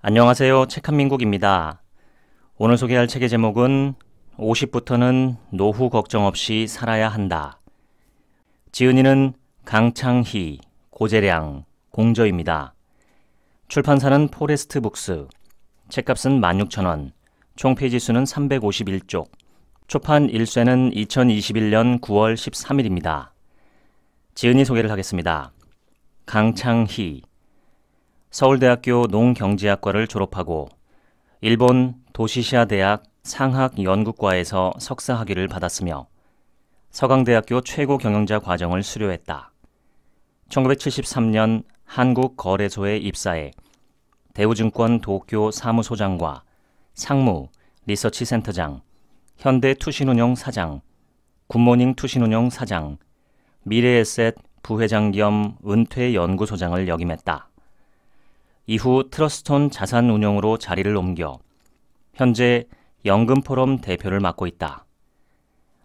안녕하세요. 책한민국입니다. 오늘 소개할 책의 제목은 50부터는 노후 걱정 없이 살아야 한다. 지은이는 강창희, 고재량, 공저입니다. 출판사는 포레스트 북스. 책값은 16,000원. 총 페이지 수는 351쪽. 초판 1쇄는 2021년 9월 13일입니다. 지은이 소개를 하겠습니다. 강창희 서울대학교 농경제학과를 졸업하고 일본 도시시아 대학 상학연구과에서 석사학위를 받았으며 서강대학교 최고 경영자 과정을 수료했다. 1973년 한국거래소에 입사해 대우증권 도쿄 사무소장과 상무, 리서치센터장, 현대투신운용 사장, 굿모닝 투신운용 사장, 미래에셋 부회장 겸 은퇴연구소장을 역임했다. 이후 트러스톤 자산운용으로 자리를 옮겨 현재 연금포럼 대표를 맡고 있다.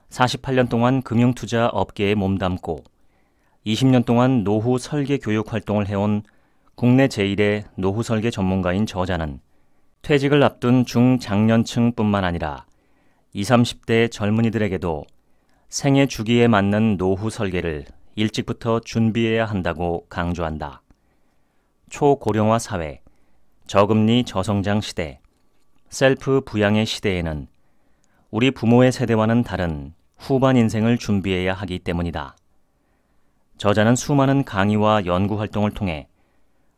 48년 동안 금융투자 업계에 몸담고 20년 동안 노후 설계 교육 활동을 해온 국내 제1의 노후 설계 전문가인 저자는 퇴직을 앞둔 중장년층뿐만 아니라 20, 30대 젊은이들에게도 생애 주기에 맞는 노후 설계를 일찍부터 준비해야 한다고 강조한다. 초고령화 사회, 저금리 저성장 시대, 셀프 부양의 시대에는 우리 부모의 세대와는 다른 후반 인생을 준비해야 하기 때문이다. 저자는 수많은 강의와 연구 활동을 통해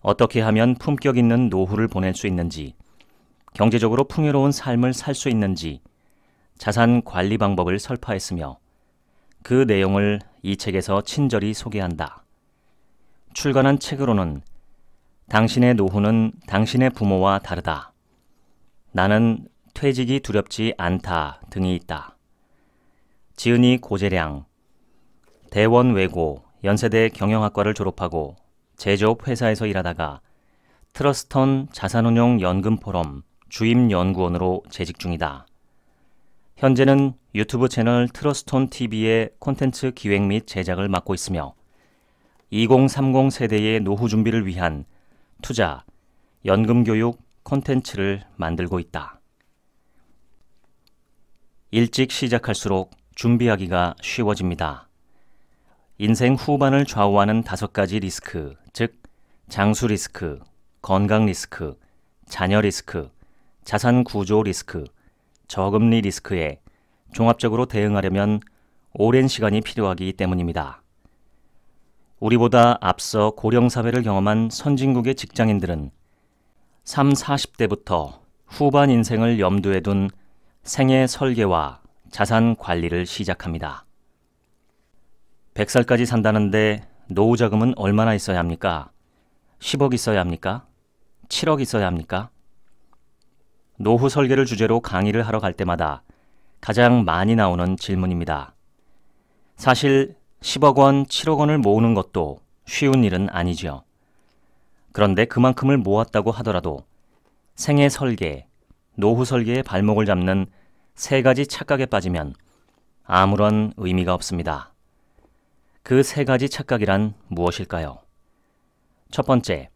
어떻게 하면 품격 있는 노후를 보낼 수 있는지, 경제적으로 풍요로운 삶을 살 수 있는지 자산 관리 방법을 설파했으며 그 내용을 이 책에서 친절히 소개한다. 출간한 책으로는 당신의 노후는 당신의 부모와 다르다. 나는 퇴직이 두렵지 않다 등이 있다. 지은이 고재량 대원 외고 연세대 경영학과를 졸업하고 제조업 회사에서 일하다가 트러스턴 자산운용 연금 포럼 주임 연구원으로 재직 중이다. 현재는 유튜브 채널 트러스톤 TV의 콘텐츠 기획 및 제작을 맡고 있으며 2030 세대의 노후 준비를 위한 투자, 연금교육 콘텐츠를 만들고 있다. 일찍 시작할수록 준비하기가 쉬워집니다. 인생 후반을 좌우하는 다섯 가지 리스크, 즉, 장수 리스크, 건강 리스크, 자녀 리스크, 자산 구조 리스크, 저금리 리스크에 종합적으로 대응하려면 오랜 시간이 필요하기 때문입니다. 우리보다 앞서 고령사회를 경험한 선진국의 직장인들은 3, 40대부터 후반 인생을 염두에 둔 생애 설계와 자산 관리를 시작합니다. 100살까지 산다는데 노후 자금은 얼마나 있어야 합니까? 10억 있어야 합니까? 7억 있어야 합니까? 노후 설계를 주제로 강의를 하러 갈 때마다 가장 많이 나오는 질문입니다. 사실 10억 원, 7억 원을 모으는 것도 쉬운 일은 아니지요. 그런데 그만큼을 모았다고 하더라도 생애 설계, 노후 설계의 발목을 잡는 세 가지 착각에 빠지면 아무런 의미가 없습니다. 그 세 가지 착각이란 무엇일까요? 첫 번째,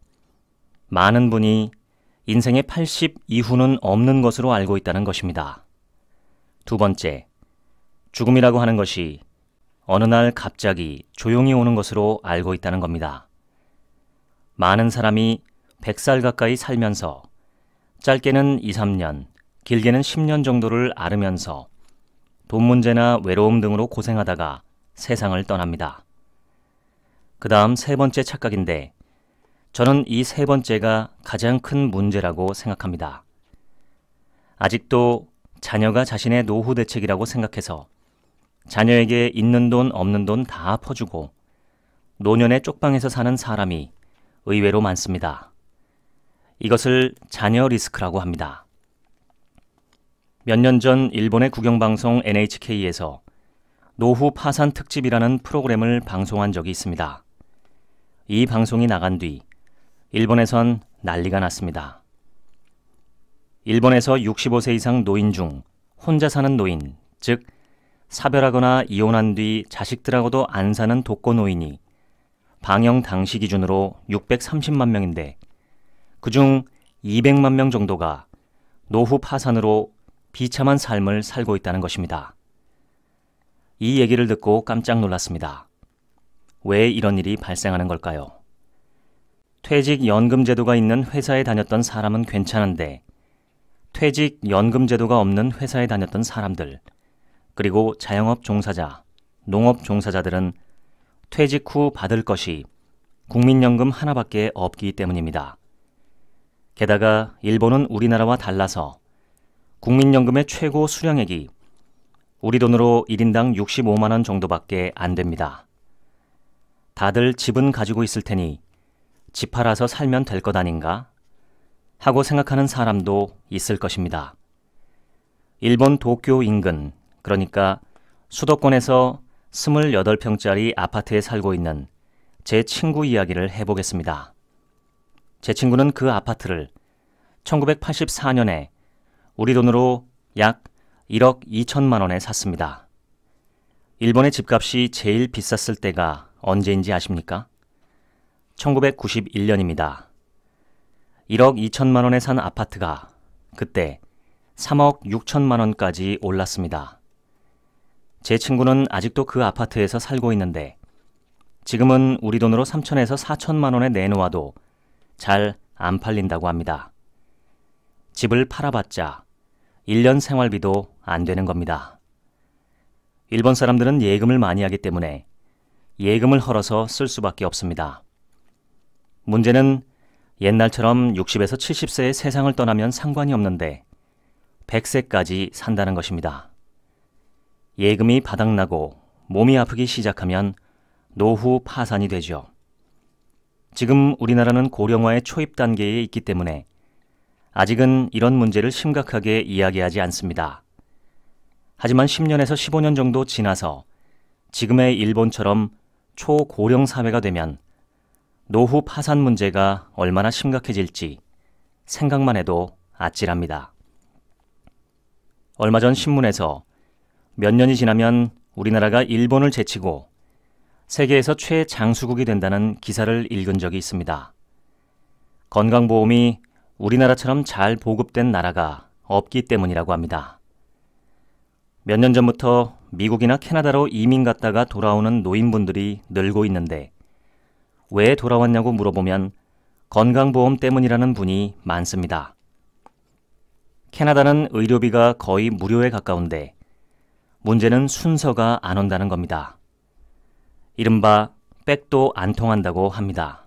많은 분이 인생의 80 이후는 없는 것으로 알고 있다는 것입니다. 두 번째, 죽음이라고 하는 것이 어느 날 갑자기 조용히 오는 것으로 알고 있다는 겁니다. 많은 사람이 100살 가까이 살면서 짧게는 2, 3년, 길게는 10년 정도를 앓으면서 돈 문제나 외로움 등으로 고생하다가 세상을 떠납니다. 그 다음 세 번째 착각인데 저는 이 세 번째가 가장 큰 문제라고 생각합니다. 아직도 자녀가 자신의 노후 대책이라고 생각해서 자녀에게 있는 돈 없는 돈 다 퍼주고 노년의 쪽방에서 사는 사람이 의외로 많습니다. 이것을 자녀 리스크라고 합니다. 몇 년 전 일본의 국영방송 NHK에서 노후 파산 특집이라는 프로그램을 방송한 적이 있습니다. 이 방송이 나간 뒤 일본에선 난리가 났습니다. 일본에서 65세 이상 노인 중 혼자 사는 노인, 즉 사별하거나 이혼한 뒤 자식들하고도 안 사는 독거노인이 방영 당시 기준으로 630만 명인데 그 중 200만 명 정도가 노후 파산으로 비참한 삶을 살고 있다는 것입니다. 이 얘기를 듣고 깜짝 놀랐습니다. 왜 이런 일이 발생하는 걸까요? 퇴직연금제도가 있는 회사에 다녔던 사람은 괜찮은데 퇴직연금제도가 없는 회사에 다녔던 사람들, 그리고 자영업 종사자, 농업 종사자들은 퇴직 후 받을 것이 국민연금 하나밖에 없기 때문입니다. 게다가 일본은 우리나라와 달라서 국민연금의 최고 수령액이 우리 돈으로 1인당 65만원 정도밖에 안 됩니다. 다들 집은 가지고 있을 테니 집 팔아서 살면 될 것 아닌가? 하고 생각하는 사람도 있을 것입니다. 일본 도쿄 인근 그러니까 수도권에서 28평짜리 아파트에 살고 있는 제 친구 이야기를 해보겠습니다. 제 친구는 그 아파트를 1984년에 우리 돈으로 약 1억 2천만 원에 샀습니다. 일본의 집값이 제일 비쌌을 때가 언제인지 아십니까? 1991년입니다. 1억 2천만 원에 산 아파트가 그때 3억 6천만 원까지 올랐습니다. 제 친구는 아직도 그 아파트에서 살고 있는데 지금은 우리 돈으로 3천에서 4천만 원에 내놓아도 잘 안 팔린다고 합니다. 집을 팔아봤자 1년 생활비도 안 되는 겁니다. 일본 사람들은 예금을 많이 하기 때문에 예금을 헐어서 쓸 수밖에 없습니다. 문제는 옛날처럼 60에서 70세의 세상을 떠나면 상관이 없는데 100세까지 산다는 것입니다. 예금이 바닥나고 몸이 아프기 시작하면 노후 파산이 되죠. 지금 우리나라는 고령화의 초입 단계에 있기 때문에 아직은 이런 문제를 심각하게 이야기하지 않습니다. 하지만 10년에서 15년 정도 지나서 지금의 일본처럼 초고령 사회가 되면 노후 파산 문제가 얼마나 심각해질지 생각만 해도 아찔합니다. 얼마 전 신문에서 몇 년이 지나면 우리나라가 일본을 제치고 세계에서 최장수국이 된다는 기사를 읽은 적이 있습니다. 건강보험이 우리나라처럼 잘 보급된 나라가 없기 때문이라고 합니다. 몇 년 전부터 미국이나 캐나다로 이민 갔다가 돌아오는 노인분들이 늘고 있는데 왜 돌아왔냐고 물어보면 건강보험 때문이라는 분이 많습니다. 캐나다는 의료비가 거의 무료에 가까운데 문제는 순서가 안 온다는 겁니다. 이른바 백도 안 통한다고 합니다.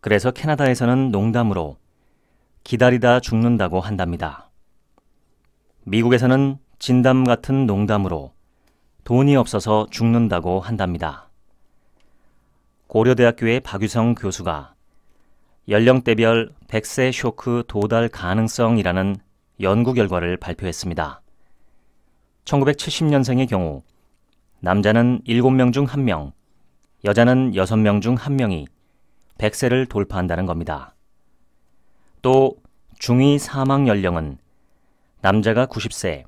그래서 캐나다에서는 농담으로 기다리다 죽는다고 한답니다. 미국에서는 진담 같은 농담으로 돈이 없어서 죽는다고 한답니다. 고려대학교의 박유성 교수가 연령대별 100세 쇼크 도달 가능성이라는 연구 결과를 발표했습니다. 1970년생의 경우 남자는 7명 중 1명, 여자는 6명 중 1명이 100세를 돌파한다는 겁니다. 또 중위 사망 연령은 남자가 90세,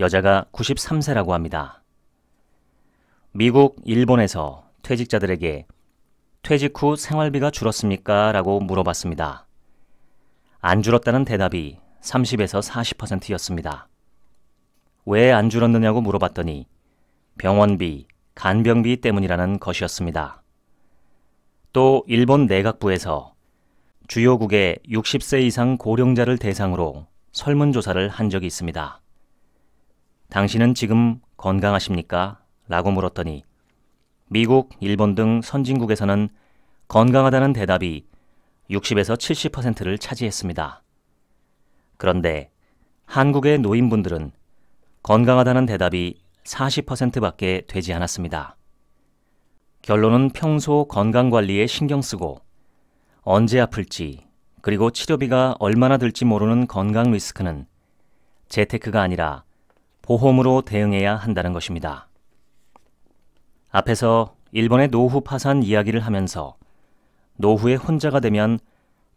여자가 93세라고 합니다. 미국, 일본에서 퇴직자들에게 퇴직 후 생활비가 줄었습니까? 라고 물어봤습니다. 안 줄었다는 대답이 30에서 40%였습니다. 왜안 줄었느냐고 물어봤더니 병원비, 간병비 때문이라는 것이었습니다. 또 일본 내각부에서 주요국의 60세 이상 고령자를 대상으로 설문조사를 한 적이 있습니다. 당신은 지금 건강하십니까? 라고 물었더니 미국, 일본 등 선진국에서는 건강하다는 대답이 60에서 70%를 차지했습니다. 그런데 한국의 노인분들은 건강하다는 대답이 40%밖에 되지 않았습니다. 결론은 평소 건강 관리에 신경 쓰고 언제 아플지 그리고 치료비가 얼마나 들지 모르는 건강 리스크는 재테크가 아니라 보험으로 대응해야 한다는 것입니다. 앞에서 일본의 노후 파산 이야기를 하면서 노후에 혼자가 되면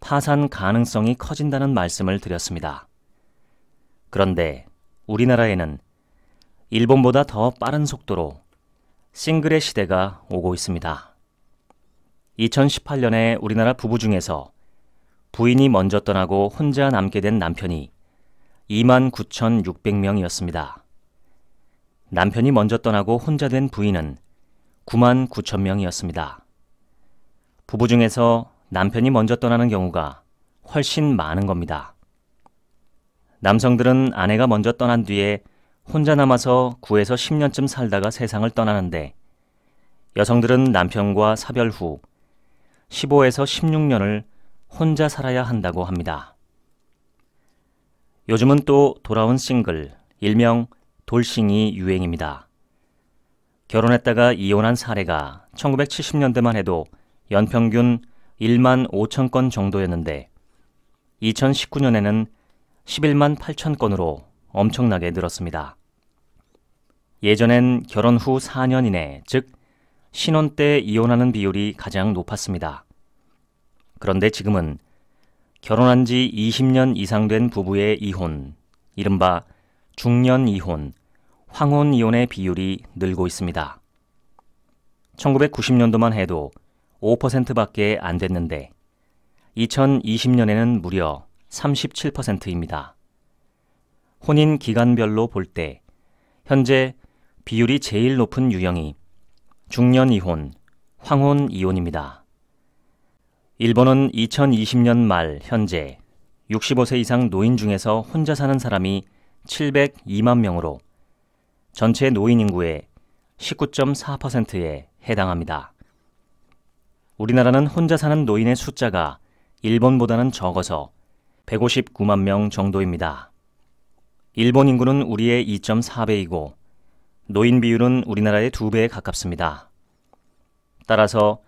파산 가능성이 커진다는 말씀을 드렸습니다. 그런데 우리나라에는 일본보다 더 빠른 속도로 싱글의 시대가 오고 있습니다. 2018년에 우리나라 부부 중에서 부인이 먼저 떠나고 혼자 남게 된 남편이 29,600명이었습니다. 남편이 먼저 떠나고 혼자 된 부인은 99,000명이었습니다. 부부 중에서 남편이 먼저 떠나는 경우가 훨씬 많은 겁니다. 남성들은 아내가 먼저 떠난 뒤에 혼자 남아서 9에서 10년쯤 살다가 세상을 떠나는데 여성들은 남편과 사별 후 15에서 16년을 혼자 살아야 한다고 합니다. 요즘은 또 돌아온 싱글, 일명 돌싱이 유행입니다. 결혼했다가 이혼한 사례가 1970년대만 해도 연평균 1만 5천 건 정도였는데 2019년에는 11만 8천 건으로 엄청나게 늘었습니다. 예전엔 결혼 후 4년 이내, 즉 신혼 때 이혼하는 비율이 가장 높았습니다. 그런데 지금은 결혼한 지 20년 이상 된 부부의 이혼, 이른바 중년 이혼, 황혼 이혼의 비율이 늘고 있습니다. 1990년도만 해도 5%밖에 안 됐는데 2020년에는 무려 37%입니다. 혼인 기간별로 볼 때 현재 비율이 제일 높은 유형이 중년 이혼, 황혼 이혼입니다. 일본은 2020년 말 현재 65세 이상 노인 중에서 혼자 사는 사람이 702만 명으로 전체 노인 인구의 19.4%에 해당합니다. 우리나라는 혼자 사는 노인의 숫자가 일본보다는 적어서 159만 명 정도입니다. 일본 인구는 우리의 2.4배이고 노인 비율은 우리나라의 2배에 가깝습니다. 따라서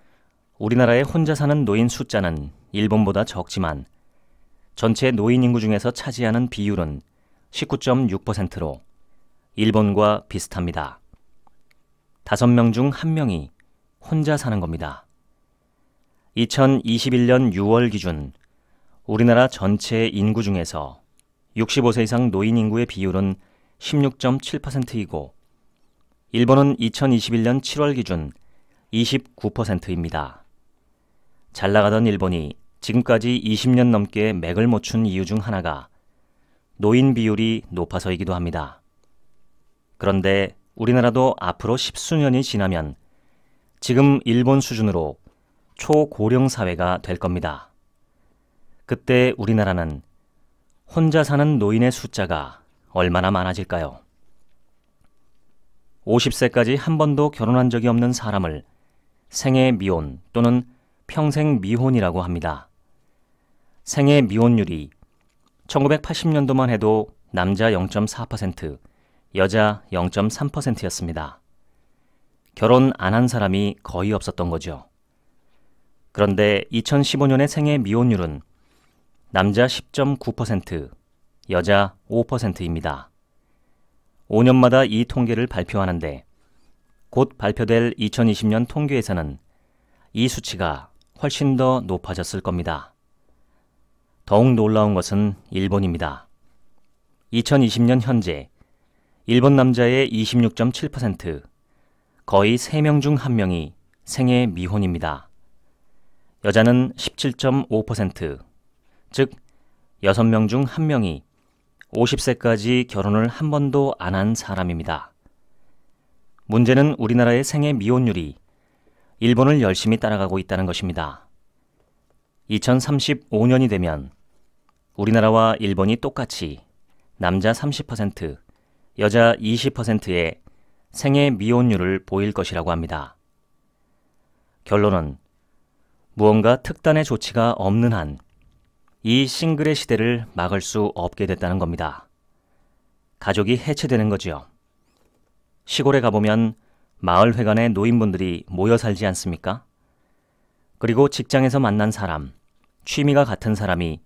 우리나라에 혼자 사는 노인 숫자는 일본보다 적지만 전체 노인 인구 중에서 차지하는 비율은 19.6%로 일본과 비슷합니다. 5명 중 1명이 혼자 사는 겁니다. 2021년 6월 기준 우리나라 전체 인구 중에서 65세 이상 노인 인구의 비율은 16.7%이고 일본은 2021년 7월 기준 29%입니다. 잘 나가던 일본이 지금까지 20년 넘게 맥을 못춘 이유 중 하나가 노인 비율이 높아서이기도 합니다. 그런데 우리나라도 앞으로 1 0수년이 지나면 지금 일본 수준으로 초고령 사회가 될 겁니다. 그때 우리나라는 혼자 사는 노인의 숫자가 얼마나 많아질까요? 50세까지 한 번도 결혼한 적이 없는 사람을 생애 미혼 또는 평생 미혼이라고 합니다. 생애 미혼율이 1980년도만 해도 남자 0.4%, 여자 0.3%였습니다. 결혼 안 한 사람이 거의 없었던 거죠. 그런데 2015년의 생애 미혼율은 남자 10.9%, 여자 5%입니다. 5년마다 이 통계를 발표하는데 곧 발표될 2020년 통계에서는 이 수치가 훨씬 더 높아졌을 겁니다. 더욱 놀라운 것은 일본입니다. 2020년 현재 일본 남자의 26.7%, 거의 3명 중 1명이 생애 미혼입니다. 여자는 17.5%, 즉 6명 중 1명이 50세까지 결혼을 한 번도 안 한 사람입니다. 문제는 우리나라의 생애 미혼율이 일본을 열심히 따라가고 있다는 것입니다. 2035년이 되면 우리나라와 일본이 똑같이 남자 30%, 여자 20%의 생애 미혼율을 보일 것이라고 합니다. 결론은 무언가 특단의 조치가 없는 한이 싱글의 시대를 막을 수 없게 됐다는 겁니다. 가족이 해체되는 거지요. 시골에 가보면 마을 회관에 노인분들이 모여 살지 않습니까? 그리고 직장에서 만난 사람, 취미가 같은 사람이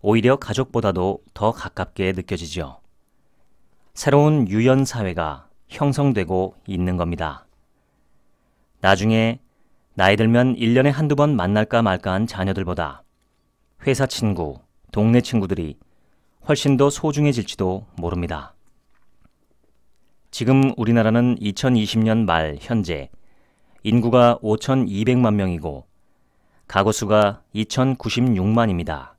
오히려 가족보다도 더 가깝게 느껴지지요. 새로운 유연 사회가 형성되고 있는 겁니다. 나중에 나이 들면 1년에 한두 번 만날까 말까 한 자녀들보다 회사 친구, 동네 친구들이 훨씬 더 소중해질지도 모릅니다. 지금 우리나라는 2020년 말 현재 인구가 5,200만 명이고 가구 수가 2,096만입니다.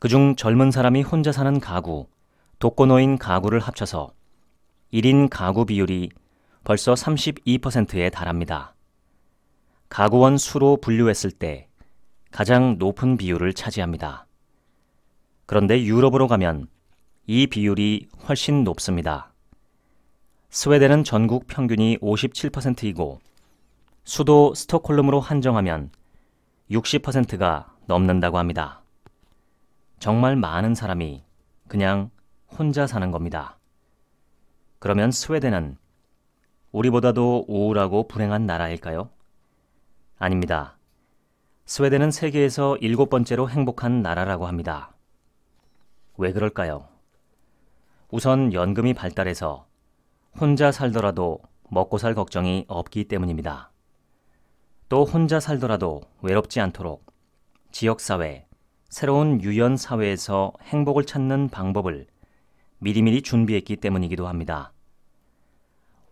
그중 젊은 사람이 혼자 사는 가구, 독거노인 가구를 합쳐서 1인 가구 비율이 벌써 32%에 달합니다. 가구원 수로 분류했을 때 가장 높은 비율을 차지합니다. 그런데 유럽으로 가면 이 비율이 훨씬 높습니다. 스웨덴은 전국 평균이 57%이고 수도 스톡홀름으로 한정하면 60%가 넘는다고 합니다. 정말 많은 사람이 그냥 혼자 사는 겁니다. 그러면 스웨덴은 우리보다도 우울하고 불행한 나라일까요? 아닙니다. 스웨덴은 세계에서 일곱 번째로 행복한 나라라고 합니다. 왜 그럴까요? 우선 연금이 발달해서 혼자 살더라도 먹고 살 걱정이 없기 때문입니다. 또 혼자 살더라도 외롭지 않도록 지역사회, 새로운 유연사회에서 행복을 찾는 방법을 미리미리 준비했기 때문이기도 합니다.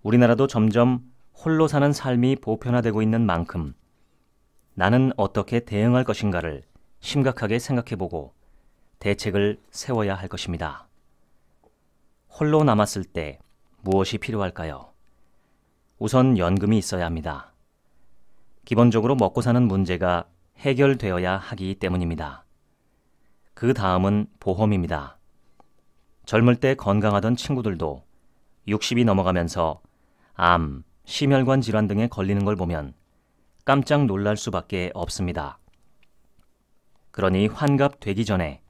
우리나라도 점점 홀로 사는 삶이 보편화되고 있는 만큼 나는 어떻게 대응할 것인가를 심각하게 생각해보고 대책을 세워야 할 것입니다. 홀로 남았을 때 무엇이 필요할까요? 우선 연금이 있어야 합니다. 기본적으로 먹고 사는 문제가 해결되어야 하기 때문입니다. 그 다음은 보험입니다. 젊을 때 건강하던 친구들도 60이 넘어가면서 암, 심혈관 질환 등에 걸리는 걸 보면 깜짝 놀랄 수밖에 없습니다. 그러니 환갑되기 전에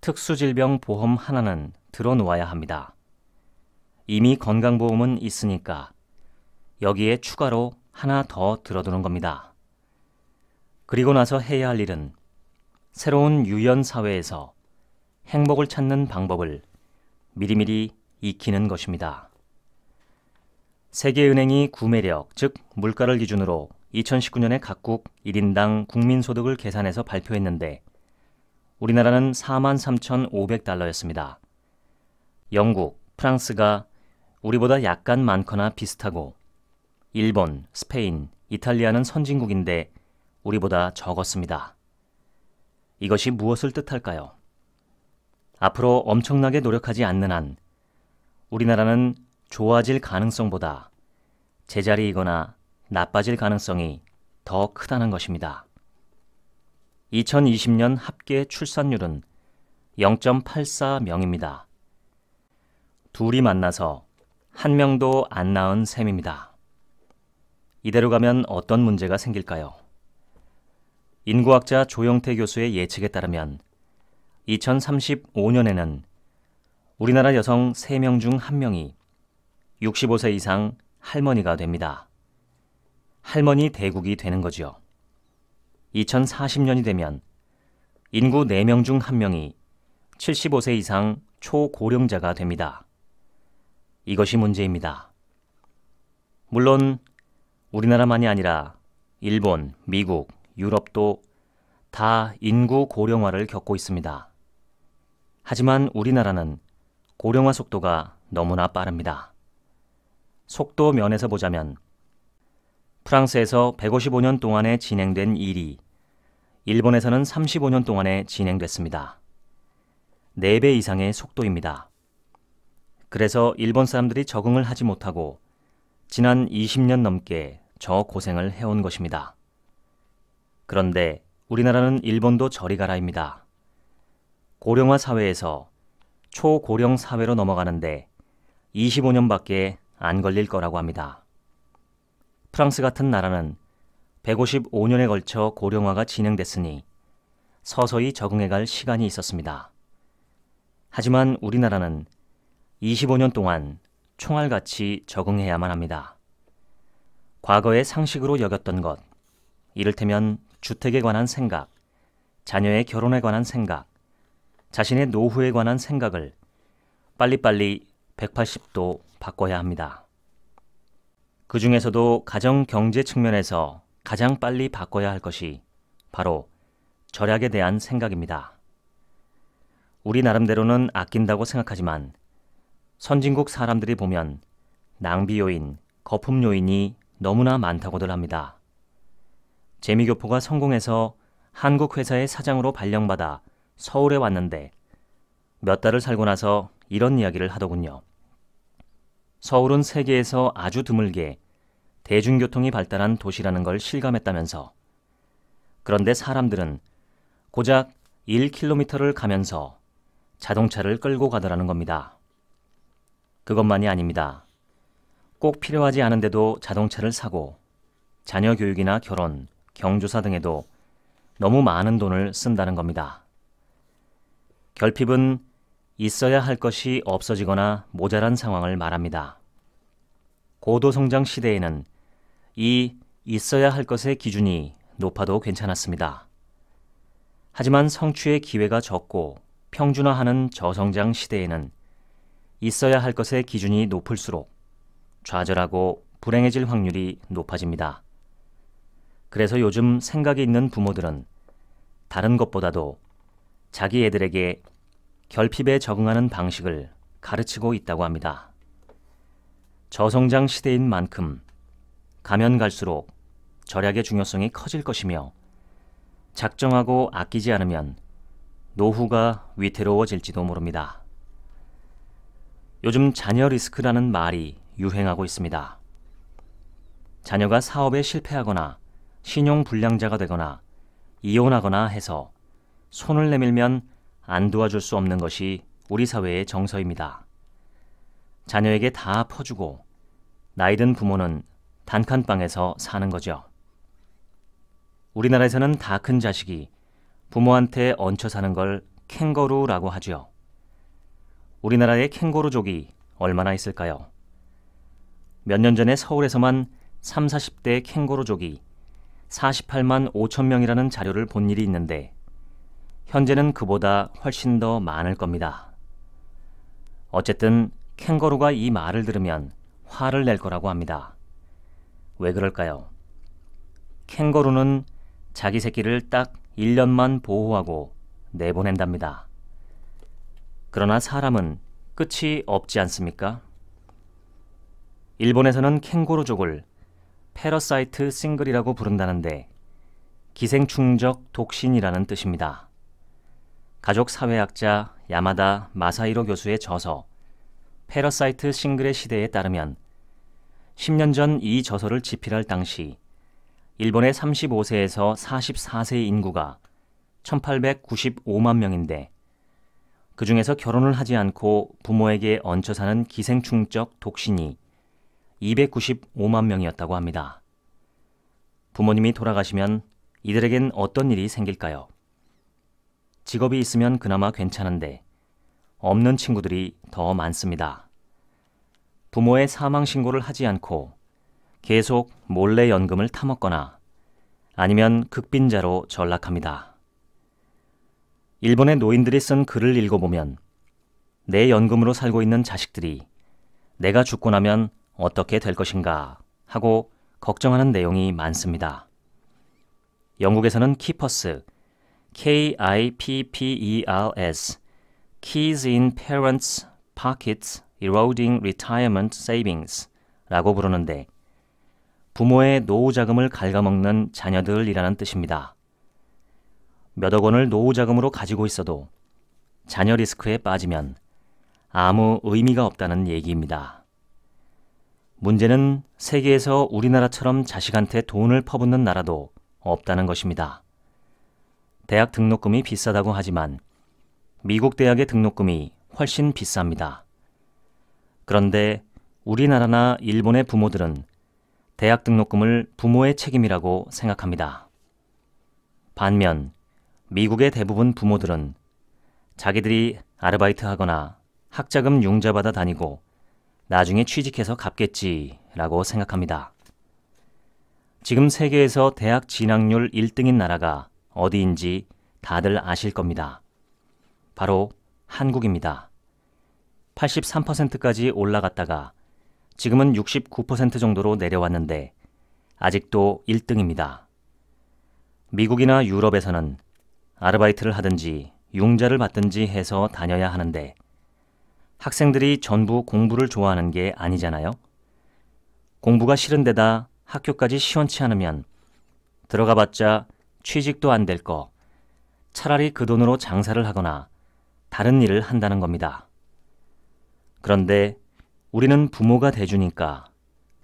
특수질병 보험 하나는 들어놓아야 합니다. 이미 건강보험은 있으니까 여기에 추가로 하나 더 들어두는 겁니다. 그리고 나서 해야 할 일은 새로운 유연 사회에서 행복을 찾는 방법을 미리미리 익히는 것입니다. 세계은행이 구매력, 즉 물가를 기준으로 2019년에 각국 1인당 국민소득을 계산해서 발표했는데 우리나라는 43,500달러였습니다. 영국, 프랑스가 우리보다 약간 많거나 비슷하고 일본, 스페인, 이탈리아는 선진국인데 우리보다 적었습니다. 이것이 무엇을 뜻할까요? 앞으로 엄청나게 노력하지 않는 한 우리나라는 좋아질 가능성보다 제자리이거나 나빠질 가능성이 더 크다는 것입니다. 2020년 합계 출산율은 0.84명입니다. 둘이 만나서 한 명도 안 낳은 셈입니다. 이대로 가면 어떤 문제가 생길까요? 인구학자 조영태 교수의 예측에 따르면 2035년에는 우리나라 여성 3명 중 1명이 65세 이상 할머니가 됩니다. 할머니 대국이 되는 거지요. 2040년이 되면 인구 4명 중 1명이 75세 이상 초고령자가 됩니다. 이것이 문제입니다. 물론 우리나라만이 아니라 일본, 미국, 유럽도 다 인구 고령화를 겪고 있습니다. 하지만 우리나라는 고령화 속도가 너무나 빠릅니다. 속도 면에서 보자면 프랑스에서 155년 동안에 진행된 일이 일본에서는 35년 동안에 진행됐습니다. 4배 이상의 속도입니다. 그래서 일본 사람들이 적응을 하지 못하고 지난 20년 넘게 저 고생을 해온 것입니다. 그런데 우리나라는 일본도 저리 가라입니다. 고령화 사회에서 초고령 사회로 넘어가는데 25년밖에 안 걸릴 거라고 합니다. 프랑스 같은 나라는 155년에 걸쳐 고령화가 진행됐으니 서서히 적응해갈 시간이 있었습니다. 하지만 우리나라는 25년 동안 총알같이 적응해야만 합니다. 과거의 상식으로 여겼던 것, 이를테면 주택에 관한 생각, 자녀의 결혼에 관한 생각, 자신의 노후에 관한 생각을 빨리빨리 180도 바꿔야 합니다. 그 중에서도 가정 경제 측면에서 가장 빨리 바꿔야 할 것이 바로 절약에 대한 생각입니다. 우리 나름대로는 아낀다고 생각하지만 선진국 사람들이 보면 낭비 요인, 거품 요인이 너무나 많다고들 합니다. 재미교포가 성공해서 한국 회사의 사장으로 발령받아 서울에 왔는데 몇 달을 살고 나서 이런 이야기를 하더군요. 서울은 세계에서 아주 드물게 대중교통이 발달한 도시라는 걸 실감했다면서 그런데 사람들은 고작 1km를 가면서 자동차를 끌고 가더라는 겁니다. 그것만이 아닙니다. 꼭 필요하지 않은데도 자동차를 사고 자녀 교육이나 결혼, 경조사 등에도 너무 많은 돈을 쓴다는 겁니다. 결핍은 있어야 할 것이 없어지거나 모자란 상황을 말합니다. 고도성장 시대에는 이 있어야 할 것의 기준이 높아도 괜찮았습니다. 하지만 성취의 기회가 적고 평준화하는 저성장 시대에는 있어야 할 것의 기준이 높을수록 좌절하고 불행해질 확률이 높아집니다. 그래서 요즘 생각이 있는 부모들은 다른 것보다도 자기 애들에게 결핍에 적응하는 방식을 가르치고 있다고 합니다. 저성장 시대인 만큼 가면 갈수록 절약의 중요성이 커질 것이며 작정하고 아끼지 않으면 노후가 위태로워질지도 모릅니다. 요즘 자녀 리스크라는 말이 유행하고 있습니다. 자녀가 사업에 실패하거나 신용 불량자가 되거나 이혼하거나 해서 손을 내밀면 안 도와줄 수 없는 것이 우리 사회의 정서입니다. 자녀에게 다 퍼주고 나이든 부모는 단칸방에서 사는 거죠. 우리나라에서는 다 큰 자식이 부모한테 얹혀 사는 걸 캥거루라고 하죠. 우리나라의 캥거루족이 얼마나 있을까요? 몇 년 전에 서울에서만 3, 40대 캥거루족이 48만 5천 명이라는 자료를 본 일이 있는데 현재는 그보다 훨씬 더 많을 겁니다. 어쨌든 캥거루가 이 말을 들으면 화를 낼 거라고 합니다. 왜 그럴까요? 캥거루는 자기 새끼를 딱 1년만 보호하고 내보낸답니다. 그러나 사람은 끝이 없지 않습니까? 일본에서는 캥거루족을 페러사이트 싱글이라고 부른다는데 기생충적 독신이라는 뜻입니다. 가족 사회학자 야마다 마사히로 교수의 저서 페러사이트 싱글의 시대에 따르면 10년 전 이 저서를 집필할 당시 일본의 35세에서 44세 인구가 1895만 명인데 그 중에서 결혼을 하지 않고 부모에게 얹혀 사는 기생충적 독신이 295만 명이었다고 합니다. 부모님이 돌아가시면 이들에겐 어떤 일이 생길까요? 직업이 있으면 그나마 괜찮은데 없는 친구들이 더 많습니다. 부모의 사망 신고를 하지 않고 계속 몰래 연금을 타먹거나 아니면 극빈자로 전락합니다. 일본의 노인들이 쓴 글을 읽어보면 내 연금으로 살고 있는 자식들이 내가 죽고 나면 어떻게 될 것인가 하고 걱정하는 내용이 많습니다. 영국에서는 키퍼스, KIPPERS Keys in Parents' Pockets Eroding Retirement Savings 라고 부르는데 부모의 노후 자금을 갉아먹는 자녀들이라는 뜻입니다. 몇억 원을 노후 자금으로 가지고 있어도 자녀 리스크에 빠지면 아무 의미가 없다는 얘기입니다. 문제는 세계에서 우리나라처럼 자식한테 돈을 퍼붓는 나라도 없다는 것입니다. 대학 등록금이 비싸다고 하지만 미국 대학의 등록금이 훨씬 비쌉니다. 그런데 우리나라나 일본의 부모들은 대학 등록금을 부모의 책임이라고 생각합니다. 반면 미국의 대부분 부모들은 자기들이 아르바이트 하거나 학자금 융자받아 다니고 나중에 취직해서 갚겠지라고 생각합니다. 지금 세계에서 대학 진학률 1등인 나라가 어디인지 다들 아실 겁니다. 바로 한국입니다. 83%까지 올라갔다가 지금은 69% 정도로 내려왔는데 아직도 1등입니다. 미국이나 유럽에서는 아르바이트를 하든지 융자를 받든지 해서 다녀야 하는데 학생들이 전부 공부를 좋아하는 게 아니잖아요. 공부가 싫은 데다 학교까지 시원치 않으면 들어가봤자 취직도 안 될 거. 차라리 그 돈으로 장사를 하거나 다른 일을 한다는 겁니다. 그런데 우리는 부모가 대주니까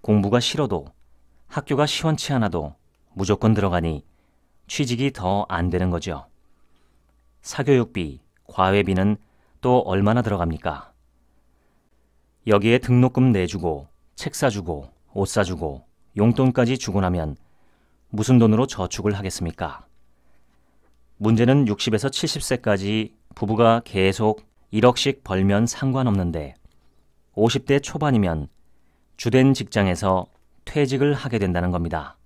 공부가 싫어도 학교가 시원치 않아도 무조건 들어가니 취직이 더 안 되는 거죠. 사교육비, 과외비는 또 얼마나 들어갑니까? 여기에 등록금 내주고 책 사주고 옷 사주고 용돈까지 주고 나면 무슨 돈으로 저축을 하겠습니까? 문제는 60에서 70세까지 부부가 계속 1억씩 벌면 상관없는데 50대 초반이면 주된 직장에서 퇴직을 하게 된다는 겁니다.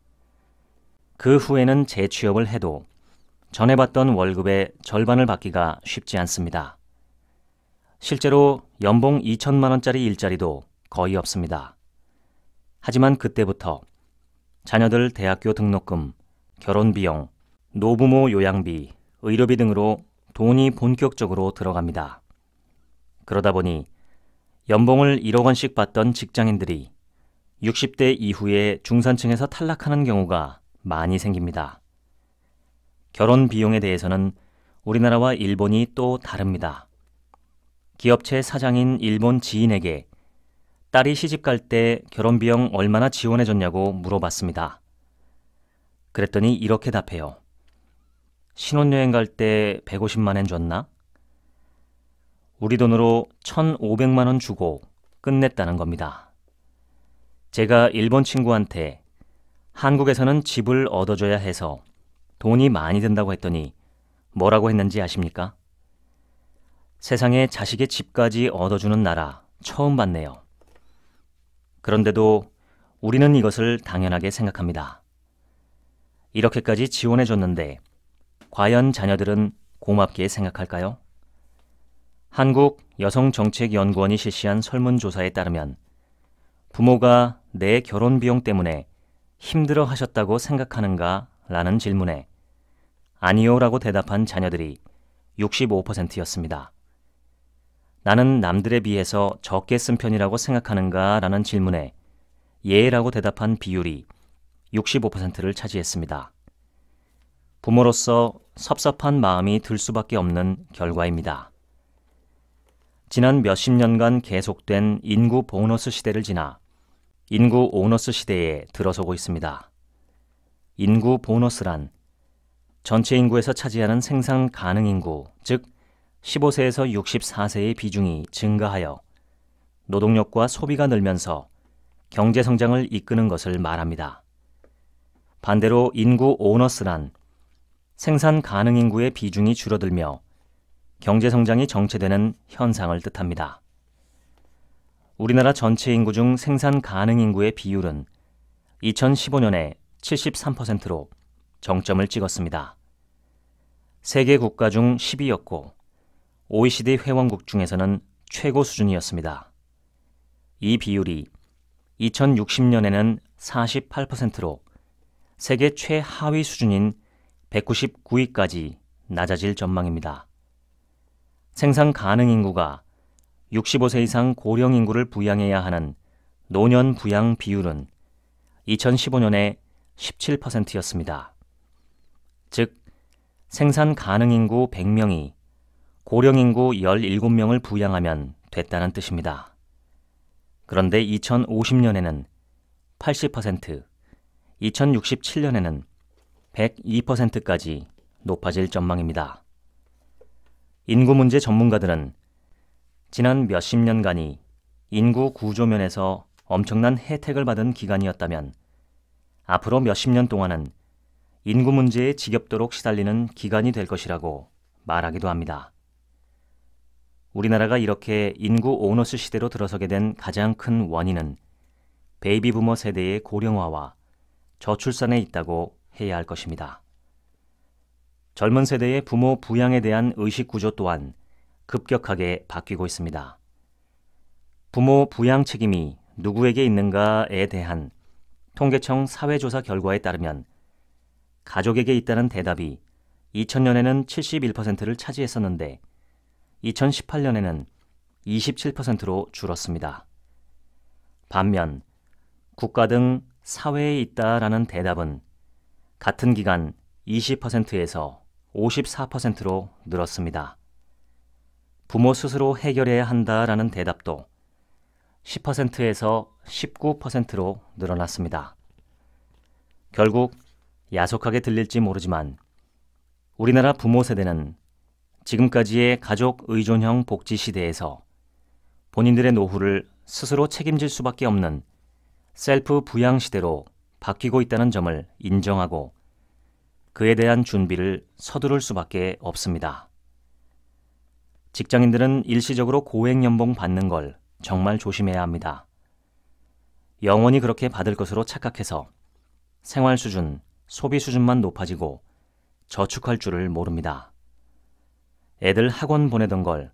그 후에는 재취업을 해도 전에 받던 월급의 절반을 받기가 쉽지 않습니다. 실제로 연봉 2천만 원짜리 일자리도 거의 없습니다. 하지만 그때부터 자녀들 대학교 등록금, 결혼 비용, 노부모 요양비, 의료비 등으로 돈이 본격적으로 들어갑니다. 그러다 보니 연봉을 1억 원씩 받던 직장인들이 60대 이후에 중산층에서 탈락하는 경우가 많이 생깁니다. 결혼 비용에 대해서는 우리나라와 일본이 또 다릅니다. 기업체 사장인 일본 지인에게 딸이 시집 갈때 결혼 비용 얼마나 지원해 줬냐고 물어봤습니다. 그랬더니 이렇게 답해요. 신혼여행 갈 때 150만 엔 줬나? 우리 돈으로 1,500만 원 주고 끝냈다는 겁니다. 제가 일본 친구한테 한국에서는 집을 얻어줘야 해서 돈이 많이 든다고 했더니 뭐라고 했는지 아십니까? 세상에 자식의 집까지 얻어주는 나라 처음 봤네요. 그런데도 우리는 이것을 당연하게 생각합니다. 이렇게까지 지원해 줬는데 과연 자녀들은 고맙게 생각할까요? 한국 여성정책연구원이 실시한 설문조사에 따르면 부모가 내 결혼 비용 때문에 힘들어 하셨다고 생각하는가? 라는 질문에 아니요 라고 대답한 자녀들이 65%였습니다. 나는 남들에 비해서 적게 쓴 편이라고 생각하는가? 라는 질문에 예라고 대답한 비율이 65%를 차지했습니다. 부모로서 섭섭한 마음이 들 수밖에 없는 결과입니다. 지난 몇십 년간 계속된 인구 보너스 시대를 지나 인구 오너스 시대에 들어서고 있습니다. 인구 보너스란 전체 인구에서 차지하는 생산 가능 인구, 즉 15세에서 64세의 비중이 증가하여 노동력과 소비가 늘면서 경제 성장을 이끄는 것을 말합니다. 반대로 인구 오너스란 생산 가능 인구의 비중이 줄어들며 경제 성장이 정체되는 현상을 뜻합니다. 우리나라 전체 인구 중 생산 가능 인구의 비율은 2015년에 73%로 정점을 찍었습니다. 세계 국가 중 10위였고 OECD 회원국 중에서는 최고 수준이었습니다. 이 비율이 2060년에는 48%로 세계 최하위 수준인 199위까지 낮아질 전망입니다. 생산 가능 인구가 65세 이상 고령 인구를 부양해야 하는 노년 부양 비율은 2015년에 17%였습니다. 즉, 생산 가능 인구 100명이 고령 인구 17명을 부양하면 됐다는 뜻입니다. 그런데 2050년에는 80%, 2067년에는 102%까지 높아질 전망입니다. 인구 문제 전문가들은 지난 몇십 년간이 인구 구조면에서 엄청난 혜택을 받은 기간이었다면 앞으로 몇십 년 동안은 인구 문제에 지겹도록 시달리는 기간이 될 것이라고 말하기도 합니다. 우리나라가 이렇게 인구 오너스 시대로 들어서게 된 가장 큰 원인은 베이비 부머 세대의 고령화와 저출산에 있다고 해야 할 것입니다. 젊은 세대의 부모 부양에 대한 의식 구조 또한 급격하게 바뀌고 있습니다. 부모 부양 책임이 누구에게 있는가에 대한 통계청 사회조사 결과에 따르면 가족에게 있다는 대답이 2000년에는 71%를 차지했었는데 2018년에는 27%로 줄었습니다. 반면 국가 등 사회에 있다라는 대답은 같은 기간 20%에서 54%로 늘었습니다. 부모 스스로 해결해야 한다라는 대답도 10%에서 19%로 늘어났습니다. 결국 야속하게 들릴지 모르지만 우리나라 부모 세대는 지금까지의 가족 의존형 복지 시대에서 본인들의 노후를 스스로 책임질 수밖에 없는 셀프 부양 시대로 바뀌고 있다는 점을 인정하고 그에 대한 준비를 서두를 수밖에 없습니다. 직장인들은 일시적으로 고액 연봉 받는 걸 정말 조심해야 합니다. 영원히 그렇게 받을 것으로 착각해서 생활 수준, 소비 수준만 높아지고 저축할 줄을 모릅니다. 애들 학원 보내던 걸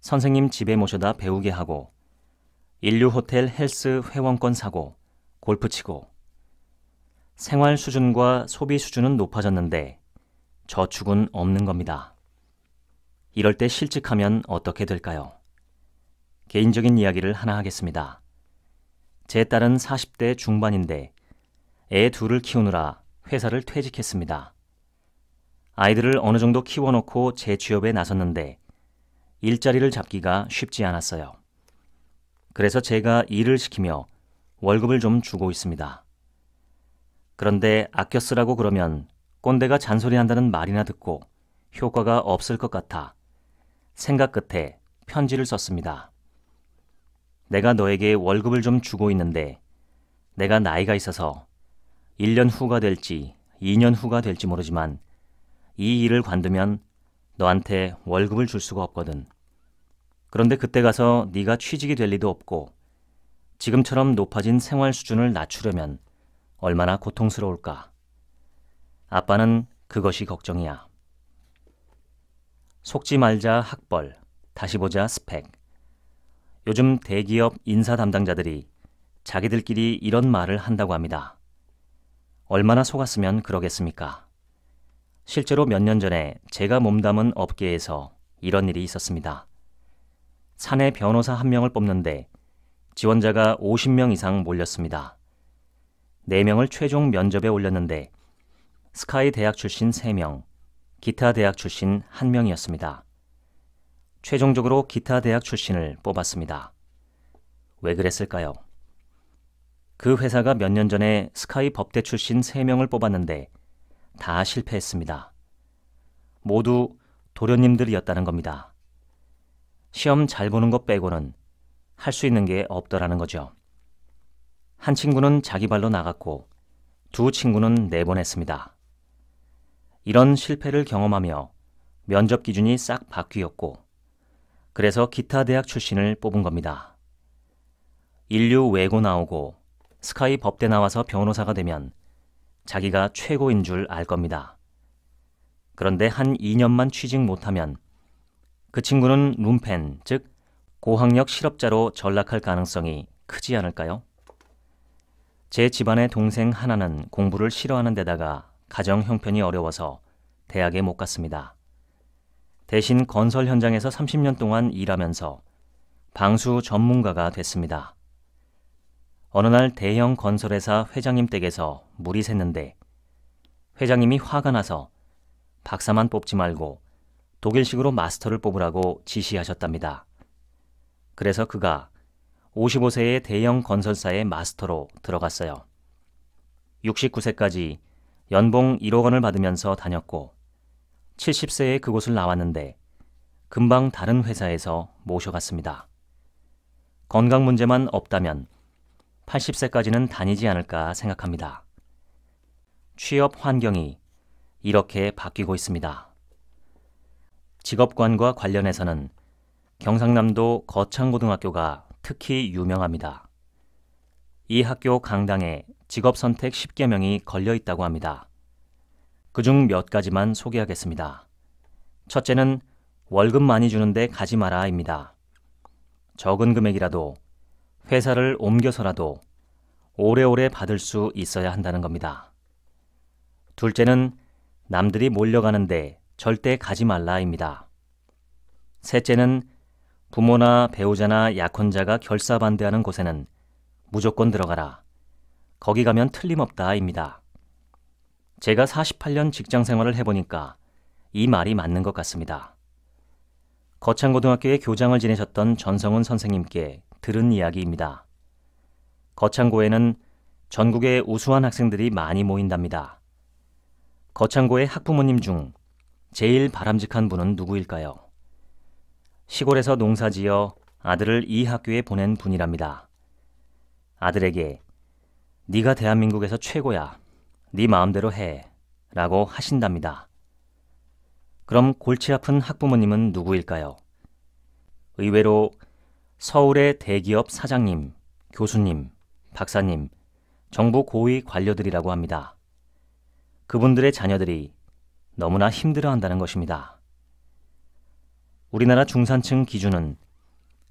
선생님 집에 모셔다 배우게 하고 인류 호텔 헬스 회원권 사고 골프 치고 생활 수준과 소비 수준은 높아졌는데 저축은 없는 겁니다. 이럴 때 실직하면 어떻게 될까요? 개인적인 이야기를 하나 하겠습니다. 제 딸은 40대 중반인데 애 둘을 키우느라 회사를 퇴직했습니다. 아이들을 어느 정도 키워놓고 재취업에 나섰는데 일자리를 잡기가 쉽지 않았어요. 그래서 제가 일을 시키며 월급을 좀 주고 있습니다. 그런데 아껴 쓰라고 그러면 꼰대가 잔소리한다는 말이나 듣고 효과가 없을 것 같아 생각 끝에 편지를 썼습니다. 내가 너에게 월급을 좀 주고 있는데 내가 나이가 있어서 1년 후가 될지 2년 후가 될지 모르지만 이 일을 관두면 너한테 월급을 줄 수가 없거든. 그런데 그때 가서 네가 취직이 될 리도 없고 지금처럼 높아진 생활 수준을 낮추려면 얼마나 고통스러울까. 아빠는 그것이 걱정이야. 속지 말자 학벌, 다시 보자 스펙. 요즘 대기업 인사 담당자들이 자기들끼리 이런 말을 한다고 합니다. 얼마나 속았으면 그러겠습니까? 실제로 몇 년 전에 제가 몸담은 업계에서 이런 일이 있었습니다. 사내 변호사 한 명을 뽑는데 지원자가 50명 이상 몰렸습니다. 4명을 최종 면접에 올렸는데 스카이 대학 출신 3명, 기타 대학 출신 1명이었습니다. 최종적으로 기타 대학 출신을 뽑았습니다. 왜 그랬을까요? 그 회사가 몇 년 전에 스카이 법대 출신 3명을 뽑았는데 다 실패했습니다. 모두 도련님들이었다는 겁니다. 시험 잘 보는 것 빼고는 할 수 있는 게 없더라는 거죠. 한 친구는 자기 발로 나갔고 두 친구는 내보냈습니다 이런 실패를 경험하며 면접 기준이 싹 바뀌었고 그래서 기타 대학 출신을 뽑은 겁니다. 인류 외고 나오고 스카이 법대 나와서 변호사가 되면 자기가 최고인 줄 알 겁니다. 그런데 한 2년만 취직 못하면 그 친구는 룸펜, 즉 고학력 실업자로 전락할 가능성이 크지 않을까요? 제 집안의 동생 하나는 공부를 싫어하는 데다가 가정 형편이 어려워서 대학에 못 갔습니다. 대신 건설 현장에서 30년 동안 일하면서 방수 전문가가 됐습니다. 어느 날 대형 건설회사 회장님 댁에서 물이 샜는데 회장님이 화가 나서 박사만 뽑지 말고 독일식으로 마스터를 뽑으라고 지시하셨답니다. 그래서 그가 55세의 대형 건설사의 마스터로 들어갔어요. 69세까지 연봉 1억 원을 받으면서 다녔고 70세에 그곳을 나왔는데 금방 다른 회사에서 모셔갔습니다. 건강 문제만 없다면 80세까지는 다니지 않을까 생각합니다. 취업 환경이 이렇게 바뀌고 있습니다. 직업관과 관련해서는 경상남도 거창고등학교가 특히 유명합니다. 이 학교 강당에 직업선택 10개명이 걸려 있다고 합니다. 그 중 몇 가지만 소개하겠습니다. 첫째는 월급 많이 주는데 가지 마라입니다. 적은 금액이라도 회사를 옮겨서라도 오래오래 받을 수 있어야 한다는 겁니다. 둘째는 남들이 몰려가는데 절대 가지 말라입니다. 셋째는 부모나 배우자나 약혼자가 결사반대하는 곳에는 무조건 들어가라. 거기 가면 틀림없다입니다. 제가 48년 직장 생활을 해보니까 이 말이 맞는 것 같습니다. 거창고등학교의 교장을 지내셨던 전성훈 선생님께 들은 이야기입니다. 거창고에는 전국의 우수한 학생들이 많이 모인답니다. 거창고의 학부모님 중 제일 바람직한 분은 누구일까요? 시골에서 농사 지어 아들을 이 학교에 보낸 분이랍니다. 아들에게 네가 대한민국에서 최고야. 네 마음대로 해. 라고 하신답니다. 그럼 골치 아픈 학부모님은 누구일까요? 의외로 서울의 대기업 사장님, 교수님, 박사님, 정부 고위 관료들이라고 합니다. 그분들의 자녀들이 너무나 힘들어 한다는 것입니다. 우리나라 중산층 기준은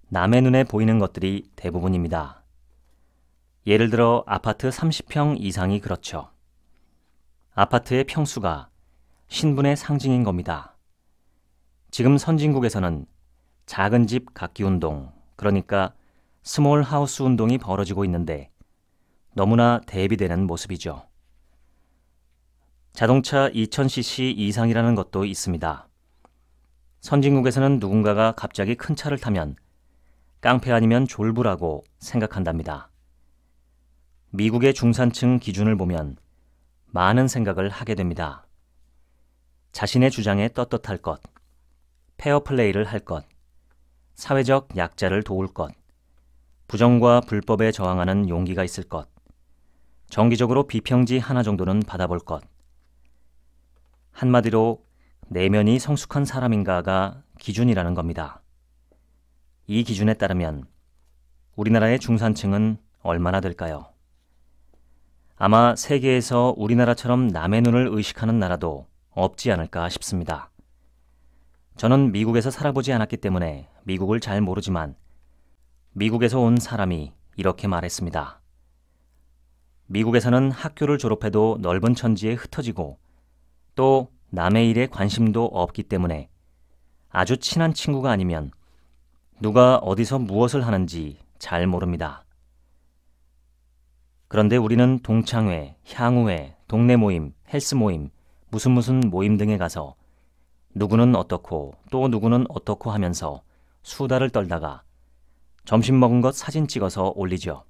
남의 눈에 보이는 것들이 대부분입니다. 예를 들어 아파트 30평 이상이 그렇죠. 아파트의 평수가 신분의 상징인 겁니다. 지금 선진국에서는 작은 집 갖기 운동, 그러니까 스몰 하우스 운동이 벌어지고 있는데 너무나 대비되는 모습이죠. 자동차 2000cc 이상이라는 것도 있습니다. 선진국에서는 누군가가 갑자기 큰 차를 타면 깡패 아니면 졸부라고 생각한답니다. 미국의 중산층 기준을 보면 많은 생각을 하게 됩니다. 자신의 주장에 떳떳할 것, 페어플레이를 할 것, 사회적 약자를 도울 것, 부정과 불법에 저항하는 용기가 있을 것, 정기적으로 비평지 하나 정도는 받아볼 것, 한마디로 내면이 성숙한 사람인가가 기준이라는 겁니다. 이 기준에 따르면 우리나라의 중산층은 얼마나 될까요? 아마 세계에서 우리나라처럼 남의 눈을 의식하는 나라도 없지 않을까 싶습니다. 저는 미국에서 살아보지 않았기 때문에 미국을 잘 모르지만 미국에서 온 사람이 이렇게 말했습니다. 미국에서는 학교를 졸업해도 넓은 천지에 흩어지고 또 남의 일에 관심도 없기 때문에 아주 친한 친구가 아니면 누가 어디서 무엇을 하는지 잘 모릅니다. 그런데 우리는 동창회, 향후회, 동네 모임, 헬스 모임, 무슨 무슨 모임 등에 가서 누구는 어떻고 또 누구는 어떻고 하면서 수다를 떨다가 점심 먹은 것 사진 찍어서 올리죠.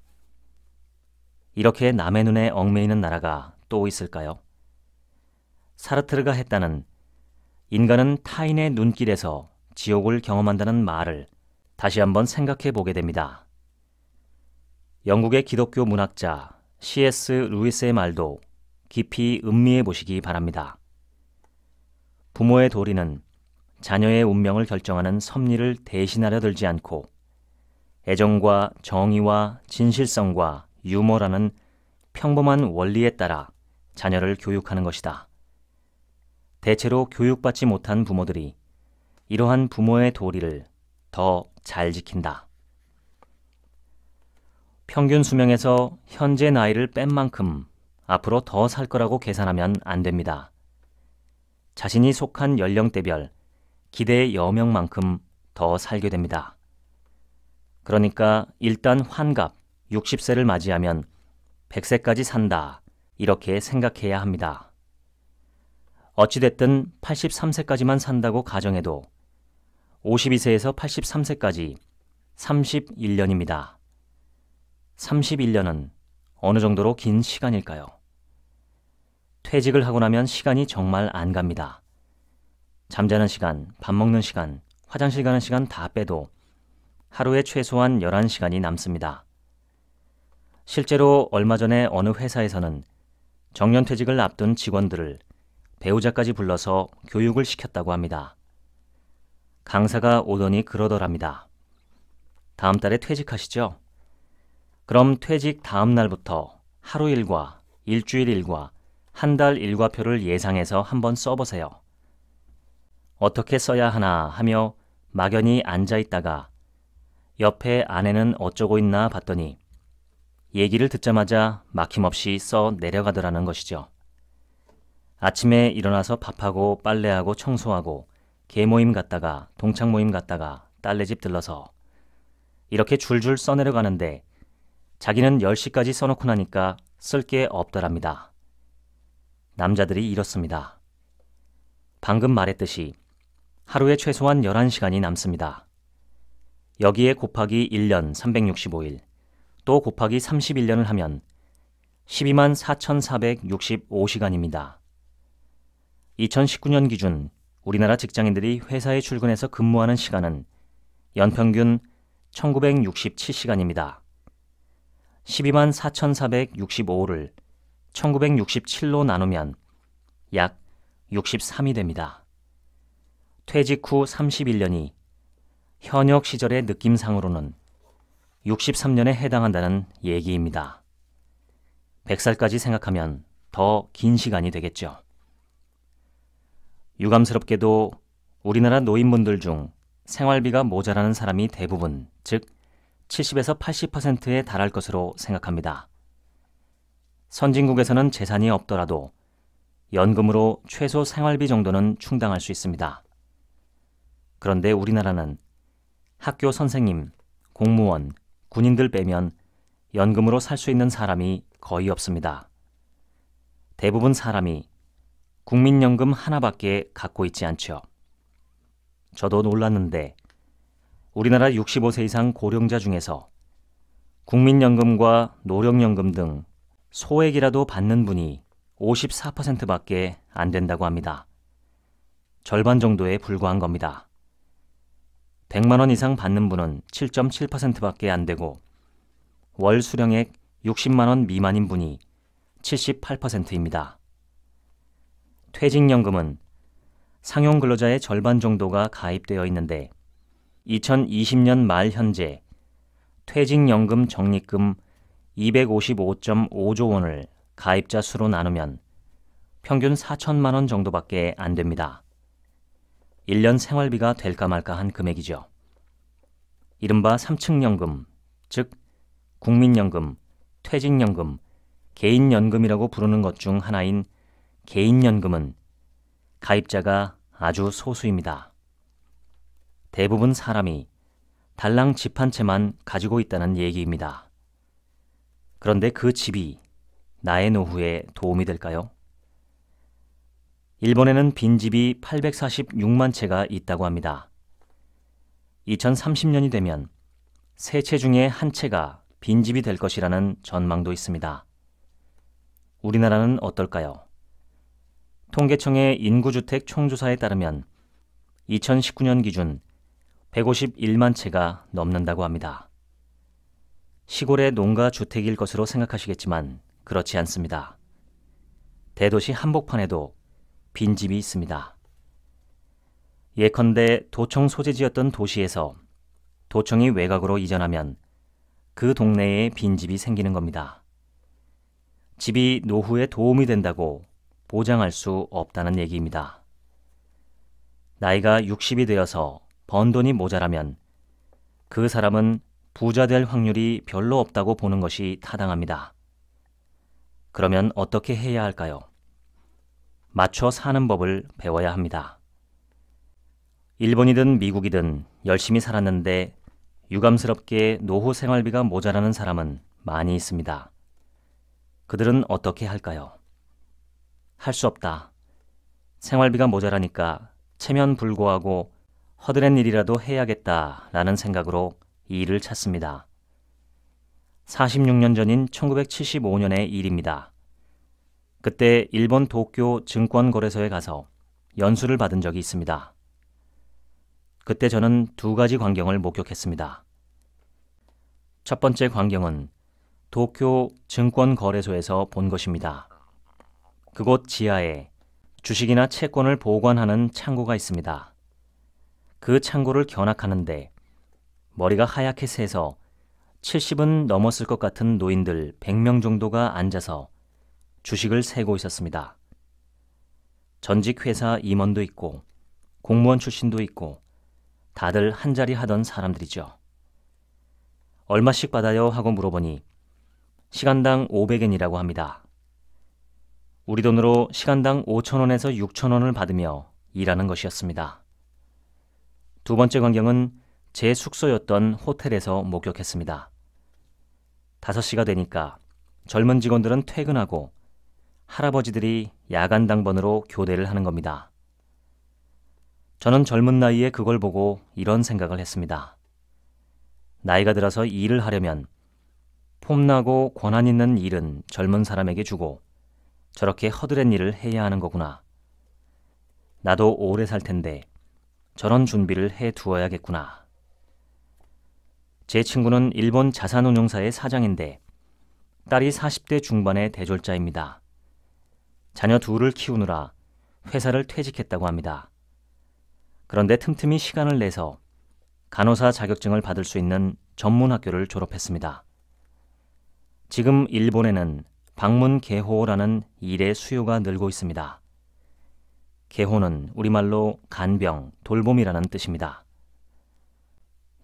이렇게 남의 눈에 얽매이는 나라가 또 있을까요? 사르트르가 했다는 인간은 타인의 눈길에서 지옥을 경험한다는 말을 다시 한번 생각해 보게 됩니다. 영국의 기독교 문학자 C.S. 루이스의 말도 깊이 음미해 보시기 바랍니다. 부모의 도리는 자녀의 운명을 결정하는 섭리를 대신하려 들지 않고 애정과 정의와 진실성과 유머라는 평범한 원리에 따라 자녀를 교육하는 것이다. 대체로 교육받지 못한 부모들이 이러한 부모의 도리를 더 잘 지킨다. 평균 수명에서 현재 나이를 뺀 만큼 앞으로 더 살 거라고 계산하면 안 됩니다. 자신이 속한 연령대별 기대의 여명만큼 더 살게 됩니다. 그러니까 일단 환갑 60세를 맞이하면 100세까지 산다 이렇게 생각해야 합니다. 어찌됐든 83세까지만 산다고 가정해도 52세에서 83세까지 31년입니다. 31년은 어느 정도로 긴 시간일까요? 퇴직을 하고 나면 시간이 정말 안 갑니다. 잠자는 시간, 밥 먹는 시간, 화장실 가는 시간 다 빼도 하루에 최소한 11시간이 남습니다. 실제로 얼마 전에 어느 회사에서는 정년퇴직을 앞둔 직원들을 배우자까지 불러서 교육을 시켰다고 합니다. 강사가 오더니 그러더랍니다. 다음 달에 퇴직하시죠? 그럼 퇴직 다음 날부터 하루 일과 일주일 일과 한 달 일과표를 예상해서 한번 써보세요. 어떻게 써야 하나 하며 막연히 앉아 있다가 옆에 아내는 어쩌고 있나 봤더니 얘기를 듣자마자 막힘없이 써 내려가더라는 것이죠. 아침에 일어나서 밥하고 빨래하고 청소하고 개 모임 갔다가 동창 모임 갔다가 딸네 집 들러서 이렇게 줄줄 써내려가는데 자기는 10시까지 써놓고 나니까 쓸 게 없더랍니다. 남자들이 이렇습니다. 방금 말했듯이 하루에 최소한 11시간이 남습니다. 여기에 곱하기 1년 365일, 또 곱하기 31년을 하면 12만 4,465시간입니다. 2019년 기준 우리나라 직장인들이 회사에 출근해서 근무하는 시간은 연평균 1967시간입니다. 12만 4,465를 1967로 나누면 약 63이 됩니다. 퇴직 후 31년이 현역 시절의 느낌상으로는 63년에 해당한다는 얘기입니다. 100살까지 생각하면 더 긴 시간이 되겠죠. 유감스럽게도 우리나라 노인분들 중 생활비가 모자라는 사람이 대부분, 즉 70에서 80%에 달할 것으로 생각합니다. 선진국에서는 재산이 없더라도 연금으로 최소 생활비 정도는 충당할 수 있습니다. 그런데 우리나라는 학교 선생님, 공무원, 군인들 빼면 연금으로 살 수 있는 사람이 거의 없습니다. 대부분 사람이 국민연금 하나밖에 갖고 있지 않죠. 저도 놀랐는데 우리나라 65세 이상 고령자 중에서 국민연금과 노령연금 등 소액이라도 받는 분이 54%밖에 안 된다고 합니다. 절반 정도에 불과한 겁니다. 100만 원 이상 받는 분은 7.7%밖에 안 되고 월 수령액 60만 원 미만인 분이 78%입니다. 퇴직연금은 상용 근로자의 절반 정도가 가입되어 있는데 2020년 말 현재 퇴직연금 적립금 255.5조 원을 가입자 수로 나누면 평균 4천만 원 정도밖에 안 됩니다. 1년 생활비가 될까 말까 한 금액이죠. 이른바 3층연금, 즉 국민연금, 퇴직연금, 개인연금이라고 부르는 것 중 하나인 개인연금은 가입자가 아주 소수입니다. 대부분 사람이 달랑 집 한 채만 가지고 있다는 얘기입니다. 그런데 그 집이 나의 노후에 도움이 될까요? 일본에는 빈집이 846만 채가 있다고 합니다. 2030년이 되면 세 채 중에 한 채가 빈집이 될 것이라는 전망도 있습니다. 우리나라는 어떨까요? 통계청의 인구주택 총조사에 따르면 2019년 기준 151만 채가 넘는다고 합니다. 시골의 농가 주택일 것으로 생각하시겠지만 그렇지 않습니다. 대도시 한복판에도 빈집이 있습니다. 예컨대 도청 소재지였던 도시에서 도청이 외곽으로 이전하면 그 동네에 빈집이 생기는 겁니다. 집이 노후에 도움이 된다고 보장할 수 없다는 얘기입니다. 나이가 60이 되어서 번 돈이 모자라면 그 사람은 부자 될 확률이 별로 없다고 보는 것이 타당합니다. 그러면 어떻게 해야 할까요? 맞춰 사는 법을 배워야 합니다. 일본이든 미국이든 열심히 살았는데 유감스럽게 노후 생활비가 모자라는 사람은 많이 있습니다. 그들은 어떻게 할까요? 할 수 없다. 생활비가 모자라니까 체면 불구하고 허드렛 일이라도 해야겠다라는 생각으로 일을 찾습니다. 46년 전인 1975년의 일입니다. 그때 일본 도쿄 증권거래소에 가서 연수를 받은 적이 있습니다. 그때 저는 두 가지 광경을 목격했습니다. 첫 번째 광경은 도쿄 증권거래소에서 본 것입니다. 그곳 지하에 주식이나 채권을 보관하는 창고가 있습니다. 그 창고를 견학하는데 머리가 하얗게 새서 70은 넘었을 것 같은 노인들 100명 정도가 앉아서 주식을 세고 있었습니다. 전직 회사 임원도 있고 공무원 출신도 있고 다들 한자리 하던 사람들이죠. 얼마씩 받아요? 하고 물어보니 시간당 500엔이라고 합니다. 우리 돈으로 시간당 5천원에서 6천원을 받으며 일하는 것이었습니다. 두 번째 광경은 제 숙소였던 호텔에서 목격했습니다. 5시가 되니까 젊은 직원들은 퇴근하고 할아버지들이 야간 당번으로 교대를 하는 겁니다. 저는 젊은 나이에 그걸 보고 이런 생각을 했습니다. 나이가 들어서 일을 하려면 폼나고 권한 있는 일은 젊은 사람에게 주고 저렇게 허드렛 일을 해야 하는 거구나. 나도 오래 살 텐데 저런 준비를 해 두어야겠구나. 제 친구는 일본 자산운용사의 사장인데 딸이 40대 중반의 대졸자입니다. 자녀 둘을 키우느라 회사를 퇴직했다고 합니다. 그런데 틈틈이 시간을 내서 간호사 자격증을 받을 수 있는 전문학교를 졸업했습니다. 지금 일본에는 방문 개호라는 일의 수요가 늘고 있습니다. 개호는 우리말로 간병, 돌봄이라는 뜻입니다.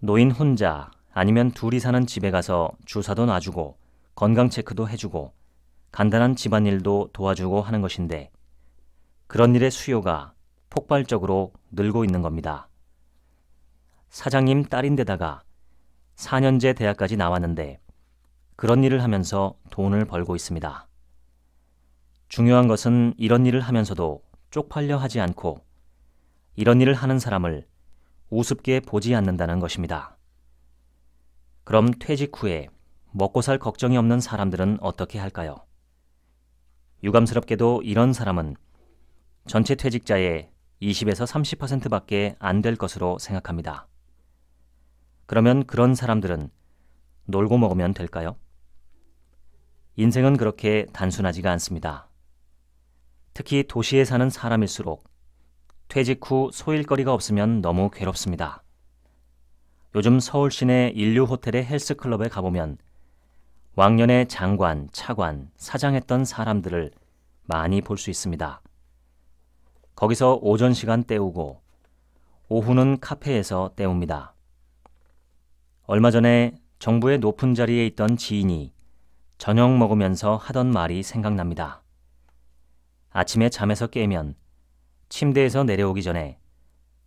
노인 혼자 아니면 둘이 사는 집에 가서 주사도 놔주고 건강 체크도 해주고 간단한 집안일도 도와주고 하는 것인데 그런 일의 수요가 폭발적으로 늘고 있는 겁니다. 사장님 딸인데다가 4년제 대학까지 나왔는데 그런 일을 하면서 돈을 벌고 있습니다. 중요한 것은 이런 일을 하면서도 쪽팔려 하지 않고 이런 일을 하는 사람을 우습게 보지 않는다는 것입니다. 그럼 퇴직 후에 먹고 살 걱정이 없는 사람들은 어떻게 할까요? 유감스럽게도 이런 사람은 전체 퇴직자의 20에서 30%밖에 안 될 것으로 생각합니다. 그러면 그런 사람들은 놀고 먹으면 될까요? 인생은 그렇게 단순하지가 않습니다. 특히 도시에 사는 사람일수록 퇴직 후 소일거리가 없으면 너무 괴롭습니다. 요즘 서울 시내 인류 호텔의 헬스클럽에 가보면 왕년에 장관, 차관, 사장했던 사람들을 많이 볼 수 있습니다. 거기서 오전 시간 때우고 오후는 카페에서 때웁니다. 얼마 전에 정부의 높은 자리에 있던 지인이 저녁 먹으면서 하던 말이 생각납니다. 아침에 잠에서 깨면 침대에서 내려오기 전에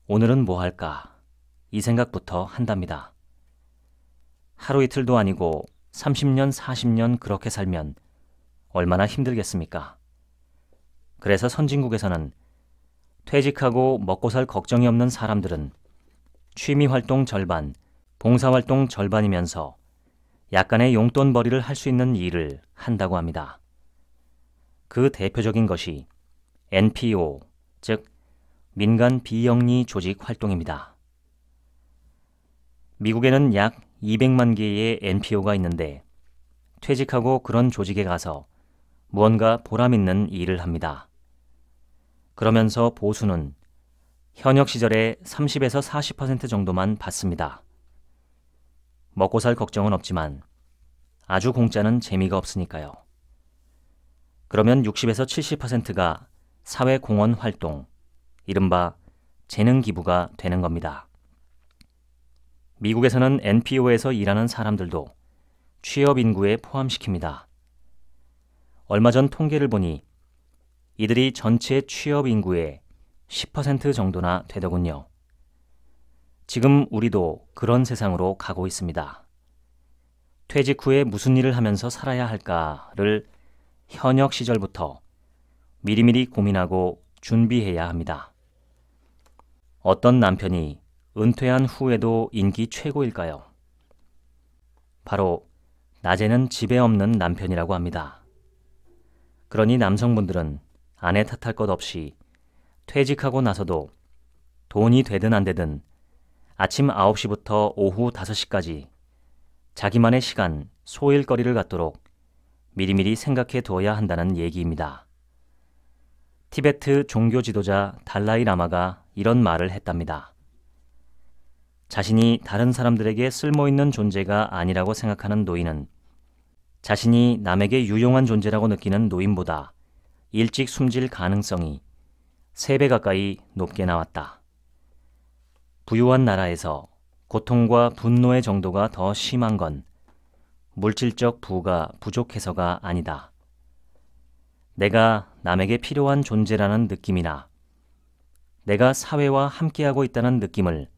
오늘은 뭐 할까? 이 생각부터 한답니다. 하루 이틀도 아니고 30년, 40년 그렇게 살면 얼마나 힘들겠습니까? 그래서 선진국에서는 퇴직하고 먹고 살 걱정이 없는 사람들은 취미 활동 절반, 봉사 활동 절반이면서 약간의 용돈벌이를 할 수 있는 일을 한다고 합니다. 그 대표적인 것이 NPO, 즉 민간 비영리 조직 활동입니다. 미국에는 약 200만 개의 NPO가 있는데 퇴직하고 그런 조직에 가서 무언가 보람 있는 일을 합니다. 그러면서 보수는 현역 시절에 30에서 40% 정도만 받습니다. 먹고 살 걱정은 없지만 아주 공짜는 재미가 없으니까요. 그러면 60에서 70%가 사회 공헌 활동, 이른바 재능 기부가 되는 겁니다. 미국에서는 NPO에서 일하는 사람들도 취업 인구에 포함시킵니다. 얼마 전 통계를 보니 이들이 전체 취업 인구의 10% 정도나 되더군요. 지금 우리도 그런 세상으로 가고 있습니다. 퇴직 후에 무슨 일을 하면서 살아야 할까를 현역 시절부터 미리미리 고민하고 준비해야 합니다. 어떤 남편이 은퇴한 후에도 인기 최고일까요? 바로 낮에는 집에 없는 남편이라고 합니다. 그러니 남성분들은 아내 탓할 것 없이 퇴직하고 나서도 돈이 되든 안 되든 아침 9시부터 오후 5시까지 자기만의 시간, 소일거리를 갖도록 미리미리 생각해 두어야 한다는 얘기입니다. 티베트 종교 지도자 달라이 라마가 이런 말을 했답니다. 자신이 다른 사람들에게 쓸모있는 존재가 아니라고 생각하는 노인은 자신이 남에게 유용한 존재라고 느끼는 노인보다 일찍 숨질 가능성이 3배 가까이 높게 나왔다. 부유한 나라에서 고통과 분노의 정도가 더 심한 건 물질적 부가 부족해서가 아니다. 내가 남에게 필요한 존재라는 느낌이나 내가 사회와 함께하고 있다는 느낌을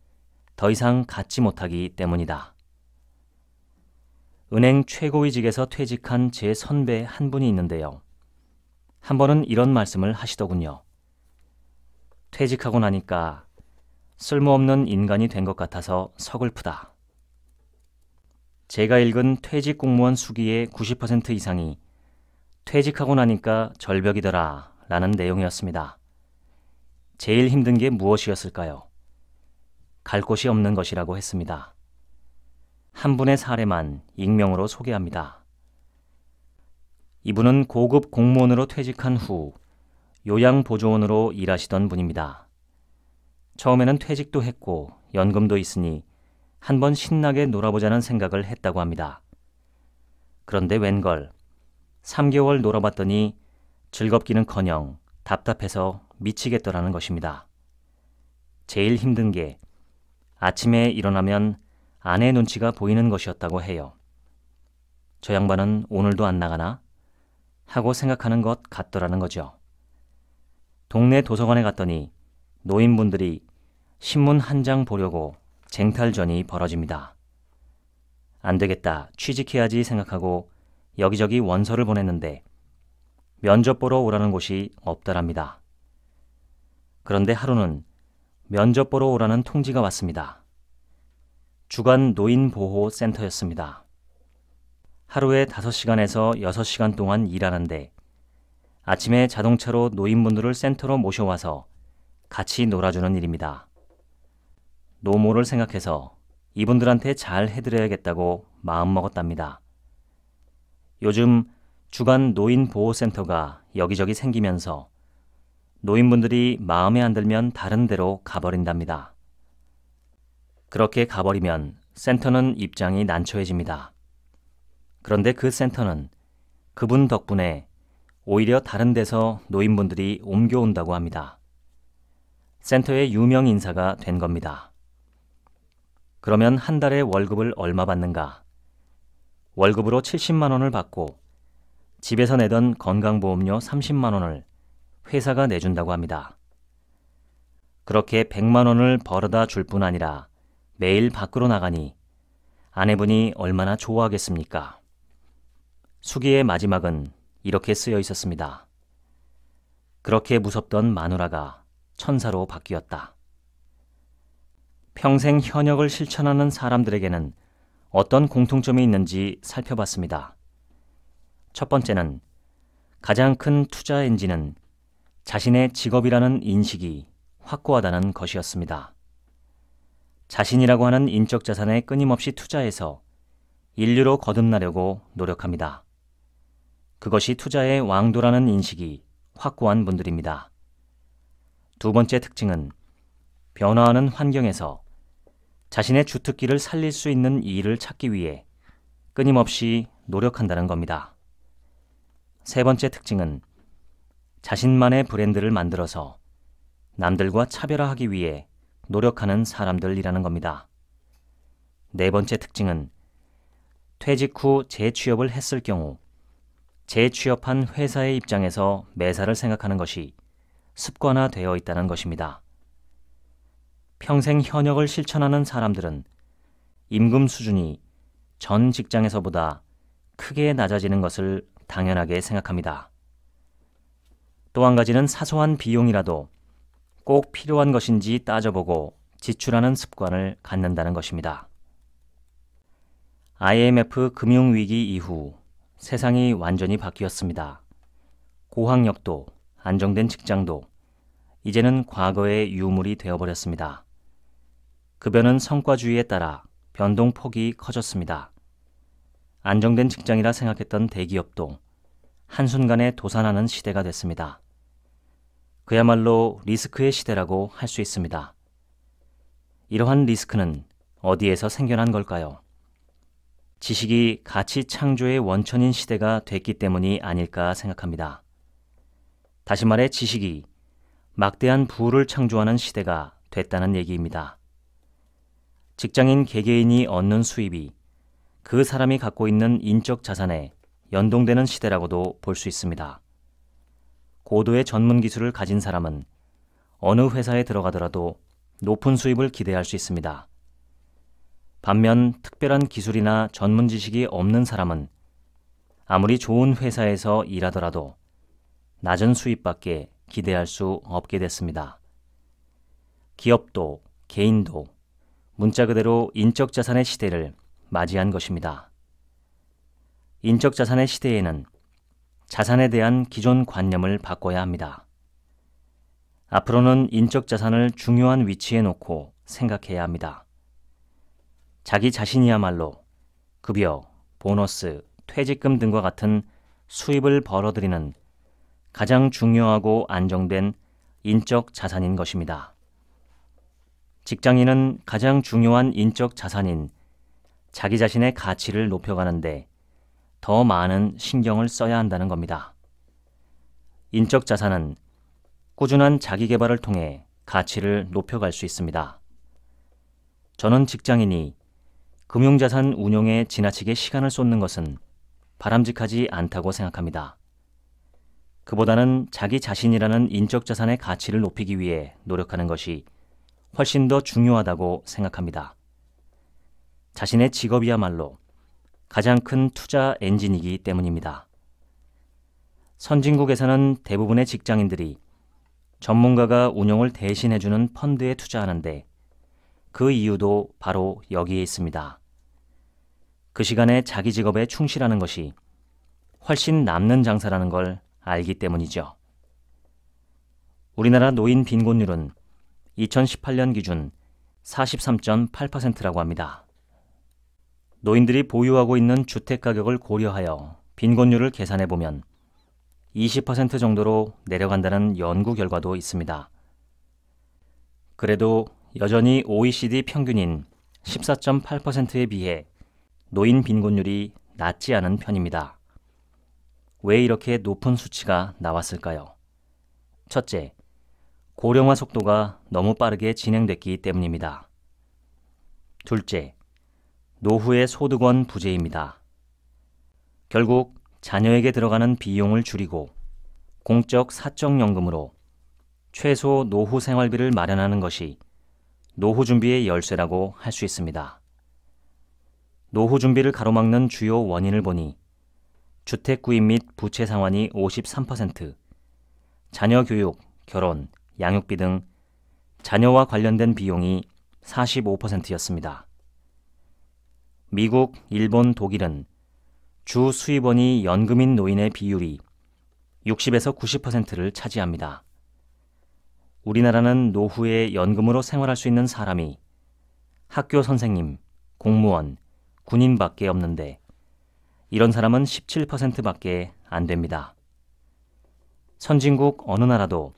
더 이상 갖지 못하기 때문이다. 은행 최고위직에서 퇴직한 제 선배 한 분이 있는데요. 한 번은 이런 말씀을 하시더군요. 퇴직하고 나니까 쓸모없는 인간이 된 것 같아서 서글프다. 제가 읽은 퇴직 공무원 수기의 90% 이상이 퇴직하고 나니까 절벽이더라 라는 내용이었습니다. 제일 힘든 게 무엇이었을까요? 갈 곳이 없는 것이라고 했습니다. 한 분의 사례만 익명으로 소개합니다. 이분은 고급 공무원으로 퇴직한 후 요양보조원으로 일하시던 분입니다. 처음에는 퇴직도 했고 연금도 있으니 한번 신나게 놀아보자는 생각을 했다고 합니다. 그런데 웬걸 3개월 놀아봤더니 즐겁기는커녕 답답해서 미치겠더라는 것입니다. 제일 힘든 게 아침에 일어나면 아내 의 눈치가 보이는 것이었다고 해요. 저 양반은 오늘도 안 나가나? 하고 생각하는 것 같더라는 거죠. 동네 도서관에 갔더니 노인분들이 신문 한 장 보려고 쟁탈전이 벌어집니다. 안 되겠다, 취직해야지 생각하고 여기저기 원서를 보냈는데 면접 보러 오라는 곳이 없더랍니다. 그런데 하루는 면접 보러 오라는 통지가 왔습니다. 주간 노인보호센터였습니다. 하루에 5시간에서 6시간 동안 일하는데 아침에 자동차로 노인분들을 센터로 모셔와서 같이 놀아주는 일입니다. 노모를 생각해서 이분들한테 잘 해드려야겠다고 마음먹었답니다. 요즘 주간 노인보호센터가 여기저기 생기면서 노인분들이 마음에 안 들면 다른 데로 가버린답니다. 그렇게 가버리면 센터는 입장이 난처해집니다. 그런데 그 센터는 그분 덕분에 오히려 다른 데서 노인분들이 옮겨온다고 합니다. 센터의 유명 인사가 된 겁니다. 그러면 한 달에 월급을 얼마 받는가? 월급으로 70만 원을 받고 집에서 내던 건강보험료 30만 원을 회사가 내준다고 합니다. 그렇게 100만 원을 벌어다 줄 뿐 아니라 매일 밖으로 나가니 아내분이 얼마나 좋아하겠습니까? 수기의 마지막은 이렇게 쓰여 있었습니다. 그렇게 무섭던 마누라가 천사로 바뀌었다. 평생 현역을 실천하는 사람들에게는 어떤 공통점이 있는지 살펴봤습니다. 첫 번째는 가장 큰 투자 엔진은 자신의 직업이라는 인식이 확고하다는 것이었습니다. 자신이라고 하는 인적 자산에 끊임없이 투자해서 인류로 거듭나려고 노력합니다. 그것이 투자의 왕도라는 인식이 확고한 분들입니다. 두 번째 특징은 변화하는 환경에서 자신의 주특기를 살릴 수 있는 일을 찾기 위해 끊임없이 노력한다는 겁니다. 세 번째 특징은 자신만의 브랜드를 만들어서 남들과 차별화하기 위해 노력하는 사람들이라는 겁니다. 네 번째 특징은 퇴직 후 재취업을 했을 경우 재취업한 회사의 입장에서 매사를 생각하는 것이 습관화되어 있다는 것입니다. 평생 현역을 실천하는 사람들은 임금 수준이 전 직장에서보다 크게 낮아지는 것을 당연하게 생각합니다. 또한 가지는 사소한 비용이라도 꼭 필요한 것인지 따져보고 지출하는 습관을 갖는다는 것입니다. IMF 금융위기 이후 세상이 완전히 바뀌었습니다. 고학력도 안정된 직장도 이제는 과거의 유물이 되어버렸습니다. 급여는 성과주의에 따라 변동폭이 커졌습니다. 안정된 직장이라 생각했던 대기업도 한순간에 도산하는 시대가 됐습니다. 그야말로 리스크의 시대라고 할 수 있습니다. 이러한 리스크는 어디에서 생겨난 걸까요? 지식이 가치 창조의 원천인 시대가 됐기 때문이 아닐까 생각합니다. 다시 말해 지식이 막대한 부를 창조하는 시대가 됐다는 얘기입니다. 직장인 개개인이 얻는 수입이 그 사람이 갖고 있는 인적 자산에 연동되는 시대라고도 볼 수 있습니다. 고도의 전문 기술을 가진 사람은 어느 회사에 들어가더라도 높은 수입을 기대할 수 있습니다. 반면 특별한 기술이나 전문 지식이 없는 사람은 아무리 좋은 회사에서 일하더라도 낮은 수입밖에 기대할 수 없게 됐습니다. 기업도 개인도 문자 그대로 인적 자산의 시대를 맞이한 것입니다. 인적 자산의 시대에는 자산에 대한 기존 관념을 바꿔야 합니다. 앞으로는 인적 자산을 중요한 위치에 놓고 생각해야 합니다. 자기 자신이야말로 급여, 보너스, 퇴직금 등과 같은 수입을 벌어들이는 가장 중요하고 안정된 인적 자산인 것입니다. 직장인은 가장 중요한 인적 자산인 자기 자신의 가치를 높여가는데 더 많은 신경을 써야 한다는 겁니다. 인적 자산은 꾸준한 자기 개발을 통해 가치를 높여갈 수 있습니다. 저는 직장인이 금융자산 운용에 지나치게 시간을 쏟는 것은 바람직하지 않다고 생각합니다. 그보다는 자기 자신이라는 인적 자산의 가치를 높이기 위해 노력하는 것이 훨씬 더 중요하다고 생각합니다. 자신의 직업이야말로 가장 큰 투자 엔진이기 때문입니다. 선진국에서는 대부분의 직장인들이 전문가가 운용을 대신해주는 펀드에 투자하는데 그 이유도 바로 여기에 있습니다. 그 시간에 자기 직업에 충실하는 것이 훨씬 남는 장사라는 걸 알기 때문이죠. 우리나라 노인 빈곤율은 2018년 기준 43.8%라고 합니다. 노인들이 보유하고 있는 주택 가격을 고려하여 빈곤율을 계산해 보면 20% 정도로 내려간다는 연구 결과도 있습니다. 그래도 여전히 OECD 평균인 14.8%에 비해 노인 빈곤율이 낮지 않은 편입니다. 왜 이렇게 높은 수치가 나왔을까요? 첫째, 고령화 속도가 너무 빠르게 진행됐기 때문입니다. 둘째, 노후의 소득원 부재입니다. 결국 자녀에게 들어가는 비용을 줄이고 공적 사적연금으로 최소 노후 생활비를 마련하는 것이 노후 준비의 열쇠라고 할 수 있습니다. 노후 준비를 가로막는 주요 원인을 보니 주택 구입 및 부채 상환이 53%, 자녀 교육, 결혼, 양육비 등 자녀와 관련된 비용이 45%였습니다. 미국, 일본, 독일은 주 수입원이 연금인 노인의 비율이 60에서 90%를 차지합니다. 우리나라는 노후에 연금으로 생활할 수 있는 사람이 학교 선생님, 공무원, 군인밖에 없는데 이런 사람은 17%밖에 안 됩니다. 선진국 어느 나라도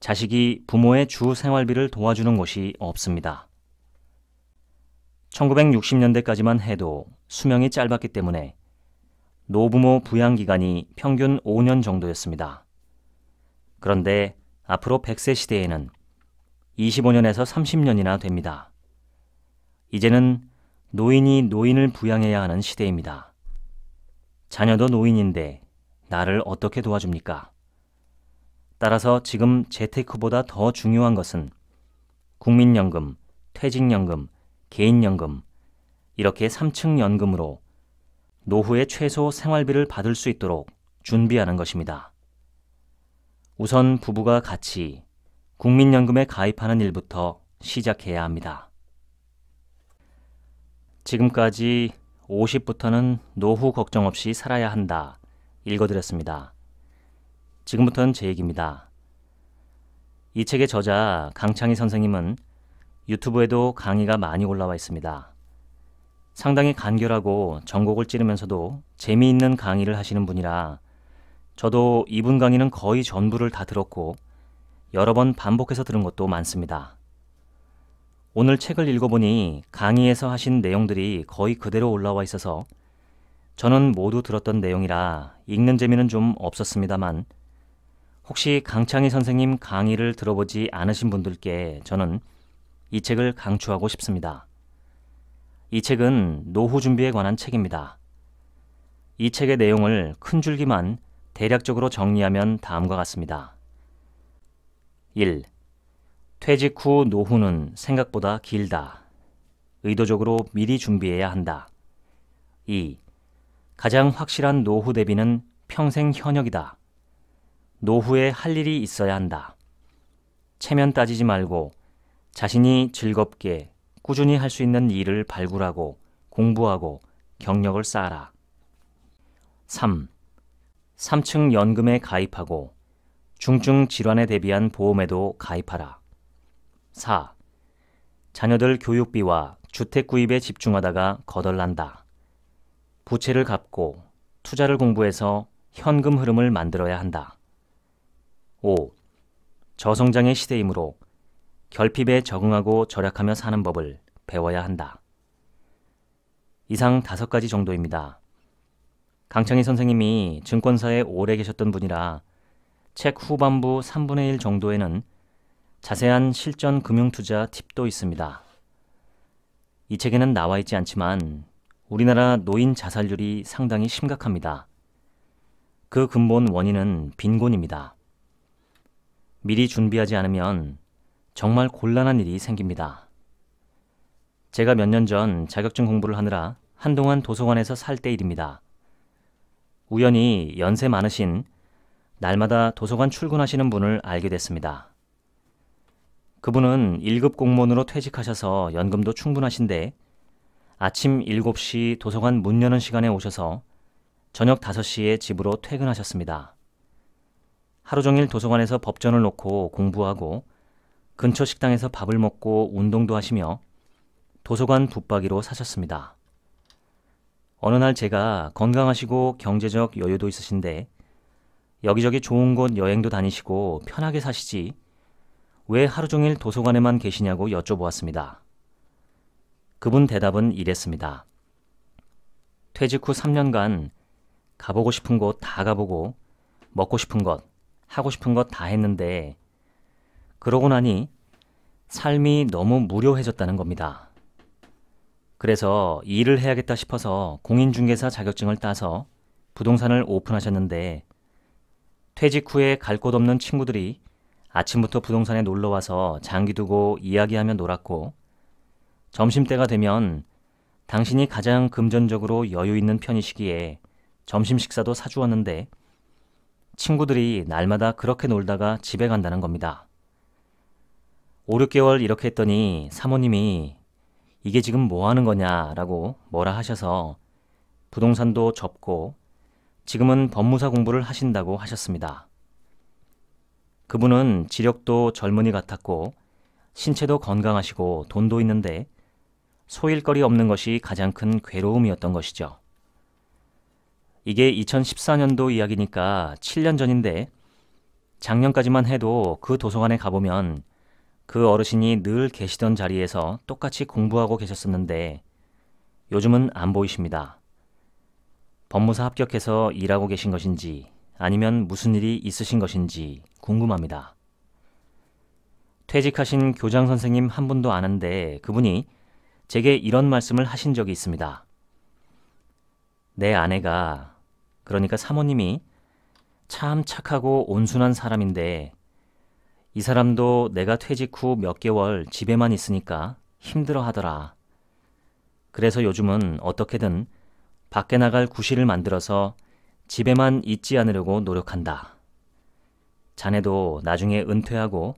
자식이 부모의 주 생활비를 도와주는 곳이 없습니다. 1960년대까지만 해도 수명이 짧았기 때문에 노부모 부양 기간이 평균 5년 정도였습니다. 그런데 앞으로 100세 시대에는 25년에서 30년이나 됩니다. 이제는 노인이 노인을 부양해야 하는 시대입니다. 자녀도 노인인데 나를 어떻게 도와줍니까? 따라서 지금 재테크보다 더 중요한 것은 국민연금, 퇴직연금, 개인연금, 이렇게 3층 연금으로 노후의 최소 생활비를 받을 수 있도록 준비하는 것입니다. 우선 부부가 같이 국민연금에 가입하는 일부터 시작해야 합니다. 지금까지 50부터는 노후 걱정 없이 살아야 한다 읽어드렸습니다. 지금부터는 제 얘기입니다. 이 책의 저자 강창희 선생님은 유튜브에도 강의가 많이 올라와 있습니다. 상당히 간결하고 전곡을 찌르면서도 재미있는 강의를 하시는 분이라 저도 이분 강의는 거의 전부를 다 들었고 여러 번 반복해서 들은 것도 많습니다. 오늘 책을 읽어보니 강의에서 하신 내용들이 거의 그대로 올라와 있어서 저는 모두 들었던 내용이라 읽는 재미는 좀 없었습니다만 혹시 강창희 선생님 강의를 들어보지 않으신 분들께 저는 이 책을 강추하고 싶습니다. 이 책은 노후 준비에 관한 책입니다. 이 책의 내용을 큰 줄기만 대략적으로 정리하면 다음과 같습니다. 1. 퇴직 후 노후는 생각보다 길다. 의도적으로 미리 준비해야 한다. 2. 가장 확실한 노후 대비는 평생 현역이다. 노후에 할 일이 있어야 한다. 체면 따지지 말고 자신이 즐겁게 꾸준히 할 수 있는 일을 발굴하고 공부하고 경력을 쌓아라. 3. 3층 연금에 가입하고 중증 질환에 대비한 보험에도 가입하라. 4. 자녀들 교육비와 주택 구입에 집중하다가 거덜난다. 부채를 갚고 투자를 공부해서 현금 흐름을 만들어야 한다. 5. 저성장의 시대이므로 결핍에 적응하고 절약하며 사는 법을 배워야 한다. 이상 다섯 가지 정도입니다. 강창희 선생님이 증권사에 오래 계셨던 분이라 책 후반부 3분의 1 정도에는 자세한 실전 금융투자 팁도 있습니다. 이 책에는 나와 있지 않지만 우리나라 노인 자살률이 상당히 심각합니다. 그 근본 원인은 빈곤입니다. 미리 준비하지 않으면 정말 곤란한 일이 생깁니다. 제가 몇 년 전 자격증 공부를 하느라 한동안 도서관에서 살 때 일입니다. 우연히 연세 많으신 날마다 도서관 출근하시는 분을 알게 됐습니다. 그분은 1급 공무원으로 퇴직하셔서 연금도 충분하신데 아침 7시 도서관 문 여는 시간에 오셔서 저녁 5시에 집으로 퇴근하셨습니다. 하루 종일 도서관에서 법전을 놓고 공부하고 근처 식당에서 밥을 먹고 운동도 하시며 도서관 붙박이로 사셨습니다. 어느 날 제가 건강하시고 경제적 여유도 있으신데 여기저기 좋은 곳 여행도 다니시고 편하게 사시지 왜 하루 종일 도서관에만 계시냐고 여쭤보았습니다. 그분 대답은 이랬습니다. 퇴직 후 3년간 가보고 싶은 곳 다 가보고 먹고 싶은 것, 하고 싶은 것 다 했는데 그러고 나니 삶이 너무 무료해졌다는 겁니다. 그래서 일을 해야겠다 싶어서 공인중개사 자격증을 따서 부동산을 오픈하셨는데 퇴직 후에 갈 곳 없는 친구들이 아침부터 부동산에 놀러 와서 장기 두고 이야기하며 놀았고 점심때가 되면 당신이 가장 금전적으로 여유 있는 편이시기에 점심 식사도 사주었는데 친구들이 날마다 그렇게 놀다가 집에 간다는 겁니다. 5, 6개월 이렇게 했더니 사모님이 이게 지금 뭐 하는 거냐라고 뭐라 하셔서 부동산도 접고 지금은 법무사 공부를 하신다고 하셨습니다. 그분은 지력도 젊은이 같았고 신체도 건강하시고 돈도 있는데 소일거리 없는 것이 가장 큰 괴로움이었던 것이죠. 이게 2014년도 이야기니까 7년 전인데 작년까지만 해도 그 도서관에 가보면 그 어르신이 늘 계시던 자리에서 똑같이 공부하고 계셨었는데 요즘은 안 보이십니다. 법무사 합격해서 일하고 계신 것인지 아니면 무슨 일이 있으신 것인지 궁금합니다. 퇴직하신 교장 선생님 한 분도 아는데 그분이 제게 이런 말씀을 하신 적이 있습니다. 내 아내가, 그러니까 사모님이 참 착하고 온순한 사람인데 이 사람도 내가 퇴직 후 몇 개월 집에만 있으니까 힘들어 하더라. 그래서 요즘은 어떻게든 밖에 나갈 구실을 만들어서 집에만 있지 않으려고 노력한다. 자네도 나중에 은퇴하고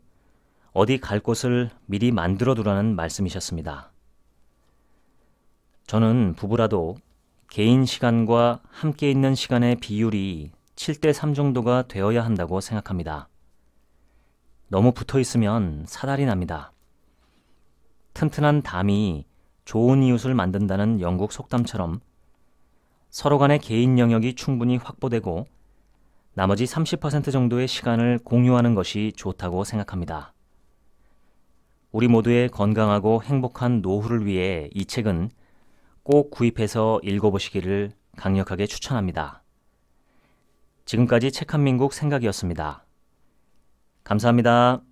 어디 갈 곳을 미리 만들어 두라는 말씀이셨습니다. 저는 부부라도 개인 시간과 함께 있는 시간의 비율이 7대 3 정도가 되어야 한다고 생각합니다. 너무 붙어 있으면 사달이 납니다. 튼튼한 담이 좋은 이웃을 만든다는 영국 속담처럼 서로 간의 개인 영역이 충분히 확보되고 나머지 30% 정도의 시간을 공유하는 것이 좋다고 생각합니다. 우리 모두의 건강하고 행복한 노후를 위해 이 책은 꼭 구입해서 읽어보시기를 강력하게 추천합니다. 지금까지 책한민국 생각이었습니다. 감사합니다.